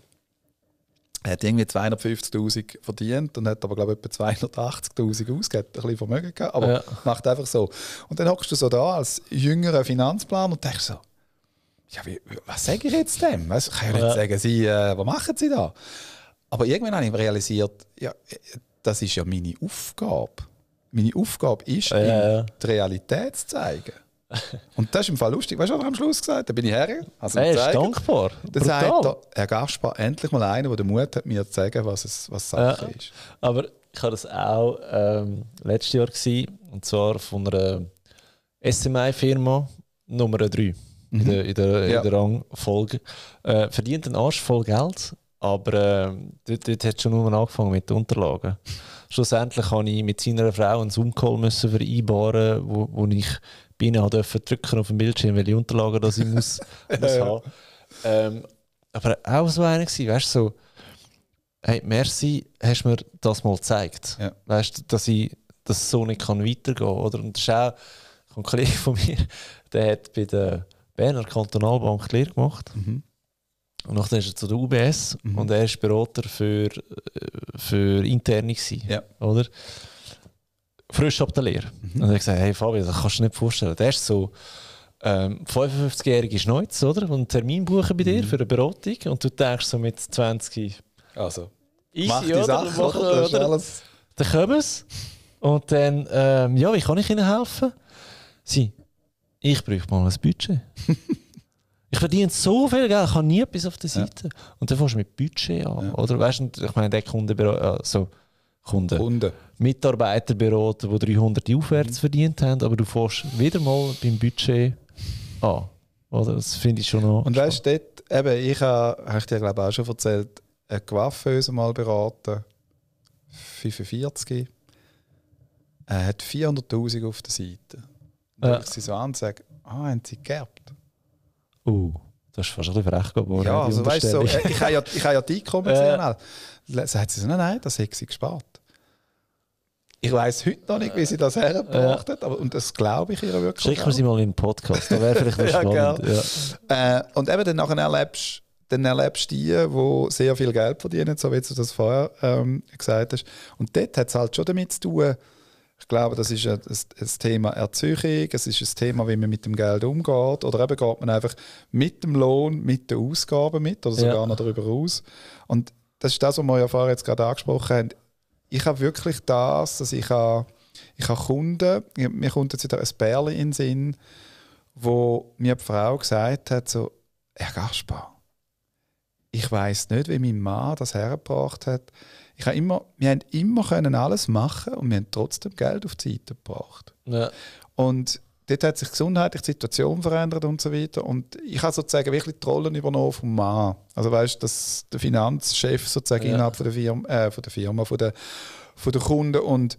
Speaker 2: Er hat irgendwie 250.000 verdient und hat aber, glaube ich, etwa 280.000 ausgegeben, ein bisschen Vermögen gehabt, aber ja. macht einfach so. Und dann hockst du so da als jüngerer Finanzplaner und denkst so, ja, wie, was sage ich jetzt dem? Weißt, ich kann ja nicht sagen, sie, äh, was machen sie da? Aber irgendwann habe ich realisiert, ja, das ist ja meine Aufgabe meine Aufgabe ist, ja, ja, ja. die Realität zu zeigen. Und das ist im Fall lustig. Weißt du, was er am Schluss gesagt hat? Da bin ich her. Also er ist dankbar. Dann sagt er, Herr Gaspar, endlich mal einer, der den Mut hat, mir zu zeigen, was, es, was Sache
Speaker 1: ist. Aber ich habe das auch ähm, letztes Jahr gesehen, und zwar von einer SMI-Firma Nummer 3 mhm. in der, in der, ja. der Rangfolge. Äh, verdient einen Arsch voll Geld, aber äh, dort, dort hat schon nur angefangen mit den Unterlagen schlussendlich habe ich mit seiner Frau einen Zoom-Call vereinbaren, wo, wo ich Bienen durfte drücken auf dem Bildschirm, welche Unterlagen das ich muss, muss haben. Ähm, aber auch so einer war, weißt du, so, hey, merci, hast mir das mal gezeigt. Ja. Weißt du, dass ich das so nicht kann weitergehen kann. Oder? Und das ist auch ein Kollege von mir, der hat bei der Berner Kantonalbank Lehre gemacht. Mhm. Und nachher ist er zu der UBS mhm. und er ist Berater für, äh, für interne ja. oder? Frisch ab der Lehre. Mhm. Und er hat gesagt, hey Fabian, das kannst du dir nicht vorstellen. Der ist so ähm, 55-jährige Schneuz, oder? Und einen Termin buchen bei dir mhm. für eine Beratung und du denkst so mit 20 also, easy, mach die oder? Sache, oder? oder? Das ist alles. Dann kommen sie und dann, ähm, ja, wie kann ich ihnen helfen? Sie, ich brauche mal ein Budget. Ich verdiene so viel Geld, ich habe nie etwas auf der Seite. Ja. Und dann fährst du mit Budget an. Ja. Oder weißt du, ich meine, der Kunde, also äh, Kunden, Kunden. Mitarbeiter beraten, die 300 aufwärts mhm. verdient haben, aber du fährst wieder mal beim Budget an. Oder? Das finde ich schon noch. Und weißt
Speaker 2: du, eben, ich habe, habe ich dir glaube auch schon erzählt, eine Coiffeuse mal beraten, 45. Er hat 400.000 auf der Seite. Und ja. ich sie so an und sage, ah, haben sie geerbt?
Speaker 1: Uh, das ist fast ein bisschen frech geworden. Ja, also weißt so, ich, äh, ich habe ja,
Speaker 2: ich habe ja die Einkommen äh. gesehen. Sagt sie so, nein, nein, das hätte sie gespart. Ich weiß heute noch nicht, wie sie das hergebracht hat, aber, und das glaube ich ihr wirklich. Schicken wir sie mal in den Podcast, da wäre vielleicht noch spannend. ja, ja. Äh, und eben dann nachher erlebst dann erlebst du die, die sehr viel Geld verdienen, so wie du das vorher ähm, gesagt hast. Und dort hat es halt schon damit zu tun, ich glaube, das ist ein, Thema Erziehung, es ist ein Thema, wie man mit dem Geld umgeht. Oder eben geht man einfach mit dem Lohn, mit den Ausgaben mit oder sogar ja. noch darüber aus. Und das ist das, was wir ja vorher jetzt gerade angesprochen haben. Ich habe wirklich das, dass ich habe, ich habe Kunden, mir kommt jetzt wieder ein Bärli in den Sinn, wo mir die Frau gesagt hat, so, Herr Gaspar, ich weiß nicht, wie mein Mann das hergebracht hat. Ich habe immer, wir haben immer können alles machen und wir haben trotzdem Geld auf die Seite gebracht. Ja. Und dort hat sich gesundheitlich die Situation verändert und so weiter. Und ich habe sozusagen wirklich die Rollen übernommen vom Mann. Also weißt du, dass der Finanzchef sozusagen ja. innerhalb von der Firma, äh, von der, Firma von der, von der Kunden. Und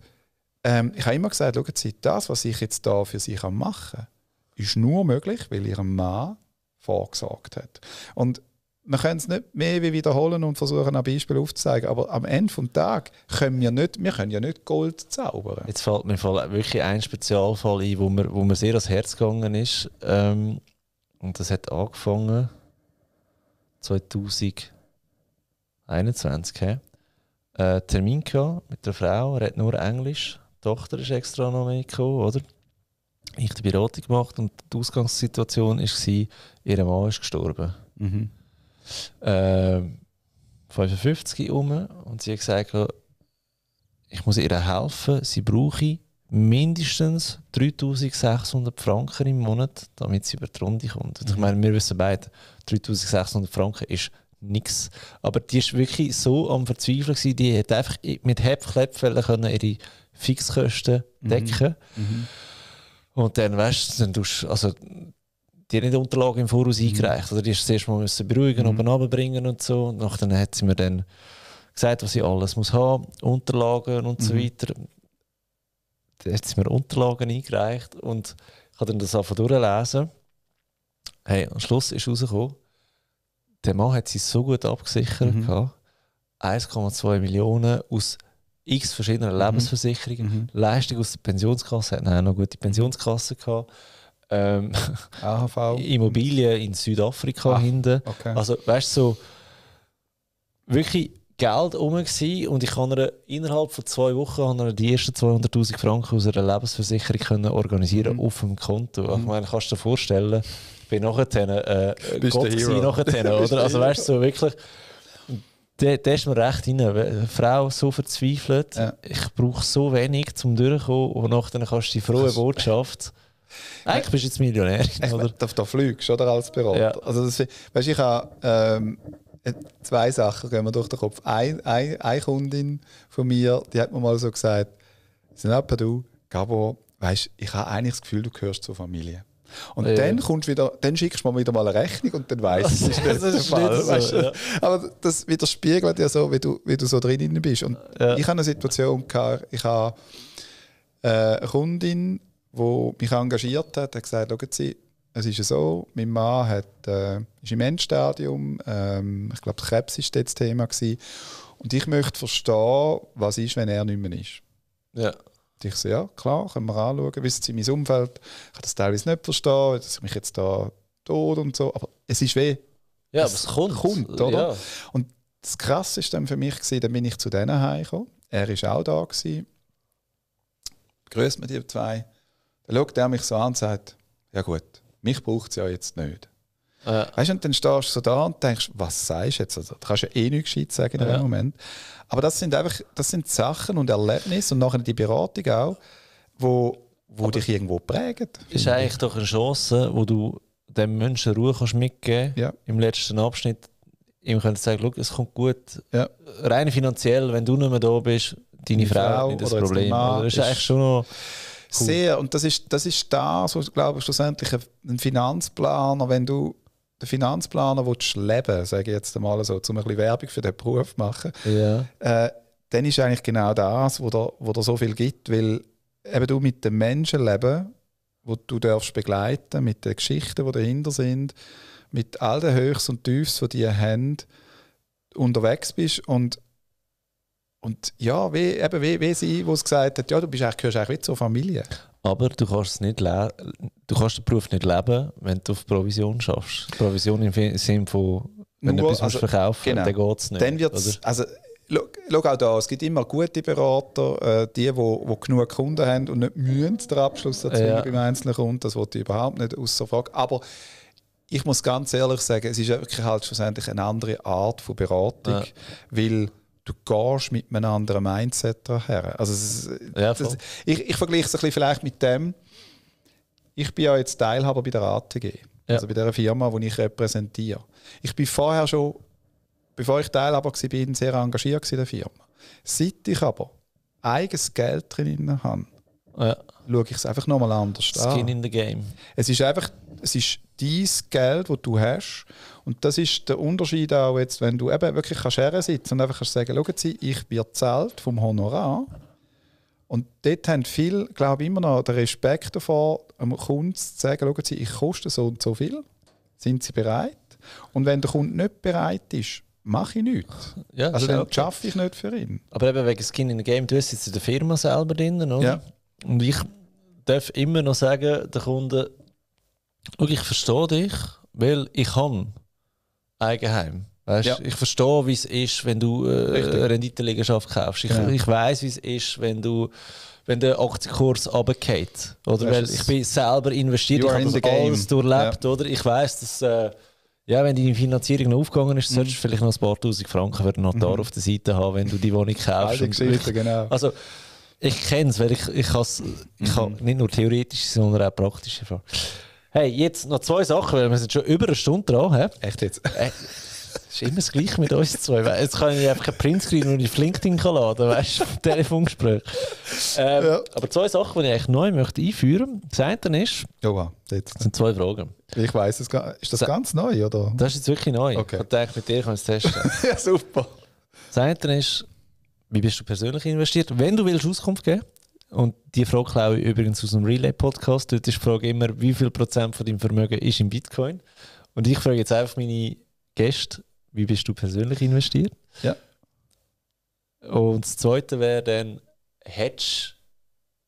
Speaker 2: ähm, ich habe immer gesagt, schauen Sie, das, was ich jetzt da für Sie machen kann, ist nur möglich, weil Ihr Mann vorgesagt hat. Und wir können es nicht mehr wie wiederholen und versuchen, ein Beispiel aufzuzeigen. Aber am Ende des
Speaker 1: Tages können wir nicht, wir können ja nicht Gold zaubern. Jetzt fällt mir wirklich ein Spezialfall ein, wo mir, wo mir sehr ans Herz gegangen ist. Ähm, und das hat angefangen 2021. He? Äh, Termin mit der Frau, redet nur Englisch. Die Tochter ist extra noch mitgekommen, oder? Ich habe die Beratung gemacht und die Ausgangssituation war, ihr Mann ist gestorben. Mhm äh, 55 um und sie hat gesagt, ich muss ihr helfen, sie brauche mindestens 3600 Franken im Monat, damit sie über die Runde kommt. Und ich mhm. meine, wir wissen beide, 3600 Franken ist nichts. Aber die war wirklich so am Verzweifeln, gewesen, die hat einfach mit Hebkläpfen können ihre Fixkosten mhm. decken. Mhm. Mhm. Und dann, weißt du, dann tust, also, die hat nicht Unterlagen im Voraus mhm. eingereicht. Oder die mussten zuerst mal müssen beruhigen, mhm. oben und so. Und nachher hat sie mir dann gesagt, was sie alles muss haben, Unterlagen und mhm. so weiter. Dann hat sie mir Unterlagen eingereicht und ich habe dann das einfach durchlesen. Hey, am Schluss ist rausgekommen, der Mann hat sie so gut abgesichert, mhm. 1,2 Millionen aus x verschiedenen mhm. Lebensversicherungen, mhm. Leistung aus der Pensionskasse, hat noch gute Pensionskasse gehabt ähm, AHV. Immobilien in Südafrika ah, hinten. Okay. Also, weißt du, so, wirklich Geld rum gewesen und ich konnte innerhalb von zwei Wochen die ersten 200.000 Franken aus einer Lebensversicherung können organisieren mhm. auf dem Konto. Mhm. Ich meine, kannst du dir vorstellen, ich bin nachher äh, äh Gott gewesen, nachher, oder? Also, weißt du, so wirklich da, da ist mir recht rein. Eine Frau so verzweifelt, ja. ich brauche so wenig um durchzukommen. und nachher kannst du die frohe Botschaft eigentlich bist du jetzt Millionär. Oder?
Speaker 2: Da, da fliegst oder als Berater. Ja. Also das, weißt, ich habe ähm, zwei Sachen gehen mir durch den Kopf. Ein, ein, eine Kundin von mir, die hat mir mal so gesagt, Sinapa, du, Gabo, weißt, ich habe eigentlich das Gefühl, du gehörst zur Familie. Und ja. dann, kommst wieder, dann schickst du mir wieder mal eine Rechnung und dann weiss ich, das, das ist Fall, nicht weißt du? ja. Aber das widerspiegelt ja so, wie du, wie du so drin bist. Und ja. ich habe eine Situation, ich habe äh, eine Kundin, der mich engagiert hat, hat gesagt, schauen Sie, es ist so, mein Mann hat, äh, ist im Endstadium, ähm, ich glaube, Krebs war das Thema, gewesen, und ich möchte verstehen, was ist, wenn er nicht mehr ist. Ja. Und ich so, ja, klar, können wir anschauen. Wissen Sie, mein Umfeld ich kann das teilweise nicht verstehen, dass ich mich jetzt da tot und so, aber es ist weh. Ja, es aber es kommt. kommt oder? Ja. Und das Krasse war dann für mich, gewesen, dann bin ich zu denen heimgekommen. Er war auch da. Gewesen. Grüßt mir die zwei. Dann schaut er mich so an und sagt, ja gut, mich braucht es ja jetzt nicht. Ja. Äh. Weißt du, und dann stehst du so da und denkst, was sagst du jetzt? Also, du kannst ja eh nichts Gescheites sagen in ja. dem Moment. Aber das sind einfach
Speaker 1: das sind Sachen und Erlebnisse und nachher die Beratung auch, wo, wo dich irgendwo prägen. Ist eigentlich doch eine Chance, wo du dem Menschen Ruhe kannst mitgeben ja. im letzten Abschnitt. Ihm können sagen, es kommt gut. Ja. Rein finanziell, wenn du nicht mehr da bist, deine, Frau, Frau nicht das Problem. Also, das ist, ist eigentlich schon noch
Speaker 2: sehr. Und das ist, das ist das, was, glaube ich, schlussendlich ein Finanzplaner, wenn du den Finanzplaner willst leben sage ich jetzt einmal so, um ein bisschen Werbung für den Beruf zu machen, ja. äh, dann ist eigentlich genau das, wo da, wo da so viel gibt, weil eben du mit den Menschen leben, wo du darfst begleiten, mit den Geschichten, die dahinter sind, mit all den Höchst und Tiefs, die die haben, unterwegs bist und und ja, wie, eben wie, wie sie, wo es gesagt hat, ja, du bist eigentlich, gehörst eigentlich zur Familie.
Speaker 1: Aber du kannst, nicht du kannst den Beruf nicht leben, wenn du auf Provision schaffst. Provision im Sinne von, wenn Nur, du etwas also, verkaufen genau, dann geht es nicht. Dann wird's, oder?
Speaker 2: also, schau auch da, es gibt immer gute Berater, äh, die, wo, wo genug Kunden haben und nicht mühen, den Abschluss dazu ja. beim einzelnen Kunden, das wollte ich überhaupt nicht außer Frage. Aber ich muss ganz ehrlich sagen, es ist wirklich halt schlussendlich eine andere Art von Beratung, ja. weil du gehst mit einem anderen Mindset her. Also ja, ich, ich vergleiche es ein bisschen vielleicht mit dem, ich bin ja jetzt Teilhaber bei der ATG, ja. also bei der Firma, die ich repräsentiere. Ich bin vorher schon, bevor ich Teilhaber war, bin sehr engagiert in der Firma. Seit ich aber eigenes Geld drin habe, ja. schaue ich es einfach nochmal anders Skin an. Skin in the game. Es ist einfach es ist dein Geld, das du hast. Und das ist der Unterschied auch jetzt, wenn du eben wirklich kannst sitzt und einfach kannst sagen, schauen Sie, ich bin zählt vom Honorar. Und dort haben viele, glaube ich, immer noch den Respekt davor, einem Kunden zu sagen, schau Sie, ich koste so und so viel. Sind Sie bereit? Und wenn der Kunde nicht bereit ist,
Speaker 1: mache ich nichts. Ja, also dann okay. schaffe ich nicht für ihn. Aber eben wegen Skin in the Game, du sitzt in der Firma selber drin, oder? Ja. Und ich darf immer noch sagen, der Kunde, und ich verstehe dich, weil ich habe Eigenheim. Weißt, ja. Ich verstehe, wie es ist, wenn du äh, eine Renditeliegenschaft kaufst. Ich, ja. ich weiß, wie es ist, wenn du wenn der Aktienkurs runtergeht. Oder weil ich bin selber investiert, ich habe in das alles durchlebt, ja. oder? Ich weiß, dass äh, ja, wenn deine Finanzierung noch aufgegangen ist, mhm. solltest du mhm. vielleicht noch ein paar tausend Franken für den Notar mhm. auf der Seite haben, wenn du die Wohnung kaufst. Und, Geschichte, genau. Also, ich kenne es, weil ich, ich, ich mhm. habe nicht nur theoretische, sondern auch praktische Fragen. Hey, jetzt noch zwei Sachen, weil wir sind schon über eine Stunde dran. He? Echt jetzt? Äh, es ist immer das Gleiche mit uns zwei. Jetzt kann ich einfach einen Printscreen und auf LinkedIn laden, weißt du, Telefongespräch. Ähm, ja. Aber zwei Sachen, die ich eigentlich neu möchte einführen möchte. Das eine ist, oh jetzt. das sind zwei Fragen. Ich weiss, ist das so, ganz neu? Oder? Das ist jetzt wirklich neu. Okay. Ich dachte, mit dir können wir es testen. ja, super. Das eine ist, wie bist du persönlich investiert? Wenn du willst Auskunft geben willst, und die Frage klaue ich übrigens aus dem Relay-Podcast. Dort ist die Frage immer, wie viel Prozent von deinem Vermögen ist in Bitcoin? Und ich frage jetzt einfach meine Gäste, wie bist du persönlich investiert? Ja. Und das Zweite wäre dann, hättest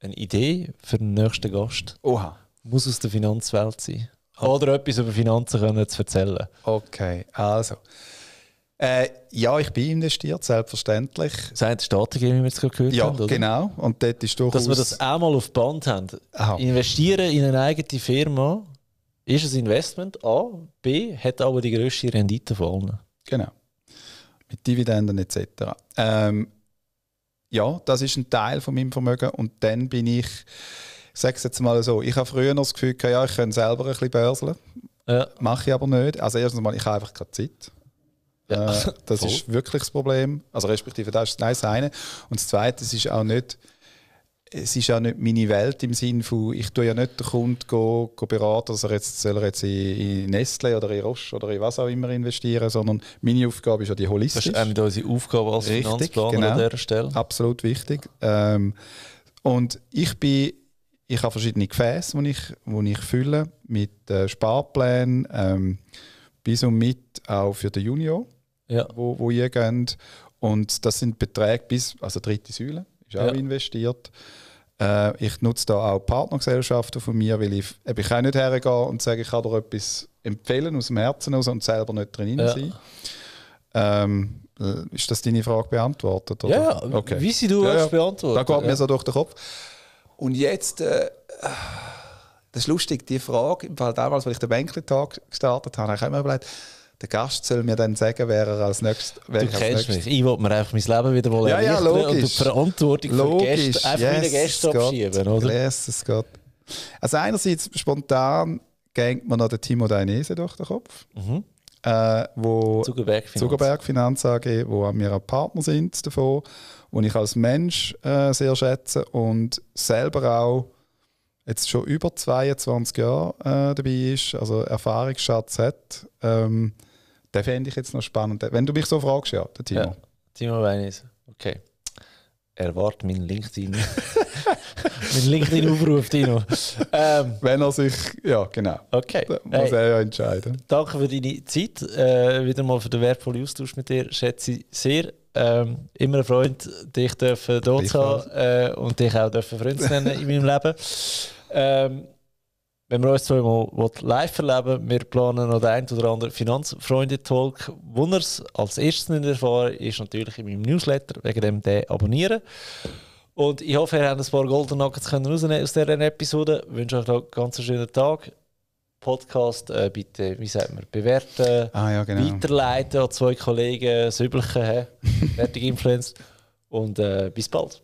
Speaker 1: du eine Idee für den nächsten Gast? Oha. Muss aus der Finanzwelt sein. Oder etwas über Finanzen können zu erzählen. Okay,
Speaker 2: also. Äh, ja, ich bin investiert, selbstverständlich. Seit Staaten wie wir es gerade gehört ja, haben. Ja, genau. Und dort ist durchaus... Dass wir das
Speaker 1: auch mal auf Band haben. Aha. Investieren in eine eigene Firma ist ein Investment. A. B. Hat aber die grösste Rendite von allen. Genau. Mit Dividenden etc. Ähm,
Speaker 2: ja, das ist ein Teil von meinem Vermögen. Und dann bin ich, ich sage es jetzt mal so, ich habe früher das Gefühl, gehabt, ja, ich könnte selber ein bisschen börseln. Ja. Mache ich aber nicht. Also erstens mal, ich habe einfach keine Zeit. Ja. Äh, das Voll. ist wirklich das Problem. Also respektive das ist nein, das eine. Und das zweite, es ist auch nicht, es ist auch nicht meine Welt im Sinne von, ich tue ja nicht den Kunden go, go beraten, dass er jetzt, soll er jetzt in, in Nestle oder in Roche oder in was auch immer investieren, sondern meine Aufgabe ist ja die holistische. Das ist eine unsere Aufgabe als Richtig, Finanzplaner genau, an dieser Stelle. Absolut wichtig. Ähm, und ich bin ich habe verschiedene Gefäße, die ich, die ich fülle, mit äh, Sparplänen ähm, bis und mit auch für den Junior ja. wo, wo ihr geht. Und das sind Beträge bis, also dritte Säule, ist auch ja. investiert. Äh, ich nutze da auch Partnergesellschaften von mir, weil ich, ich kann nicht hergehen und sage, ich kann dir etwas empfehlen aus dem Herzen aus und selber nicht drin ja. sein. Ähm, äh, ist das deine Frage beantwortet? Oder? Ja, okay. wie sie du ja, hast beantwortet. Da geht mir so durch den Kopf. Und jetzt, äh, das ist lustig, die Frage, weil damals, als ich den bänkli gestartet habe, habe ich immer überlegt, der Gast soll mir dann sagen, wer er als nächstes Du kennst nächstes. mich. Ich wollte mir einfach mein Leben wieder mal ja, ja, logisch. und die Verantwortung logisch. für Gäste, einfach yes, meine Gäste abschieben. Gott. Oder? Yes, es geht. Also einerseits spontan gängt man noch den Timo Dainese durch den Kopf. Mhm. Äh, wo Zuckerberg Finanz. Zuckerberg Finanz AG, wo wir ein Partner sind davon, wo ich als Mensch äh, sehr schätze und selber auch jetzt schon über 22 Jahre äh, dabei ist, also Erfahrungsschatz hat, ähm, den fände ich jetzt noch spannend. Wenn du mich so fragst, ja, der Timo. Ja,
Speaker 1: Timo Weinis, okay. Erwarte meinen LinkedIn. meinen LinkedIn-Aufruf, Tino. Ähm, Wenn er sich, ja, genau. Okay. Dann muss hey. er ja entscheiden. Danke für deine Zeit. Äh, wieder mal für den wertvollen Austausch mit dir. Schätze ich sehr. Ähm, immer ein Freund, dich dürfen dort haben äh, und dich auch dürfen Freund nennen in meinem Leben. Ähm, wenn wir uns zweimal live erleben wir planen noch den ein oder anderen Finanzfreunde-Talk. Wo ihr es als erstes nicht erfahren ist natürlich in meinem Newsletter, wegen dem den abonnieren. Und ich hoffe, ihr habt ein paar Golden Nuggets können rausnehmen aus dieser Episode. Ich wünsche euch noch einen ganz schönen Tag. Podcast äh, bitte, wie sagt man, bewerten, ah, ja, genau. weiterleiten an zwei Kollegen, das Übliche, fertig Influencer. Und äh, bis bald.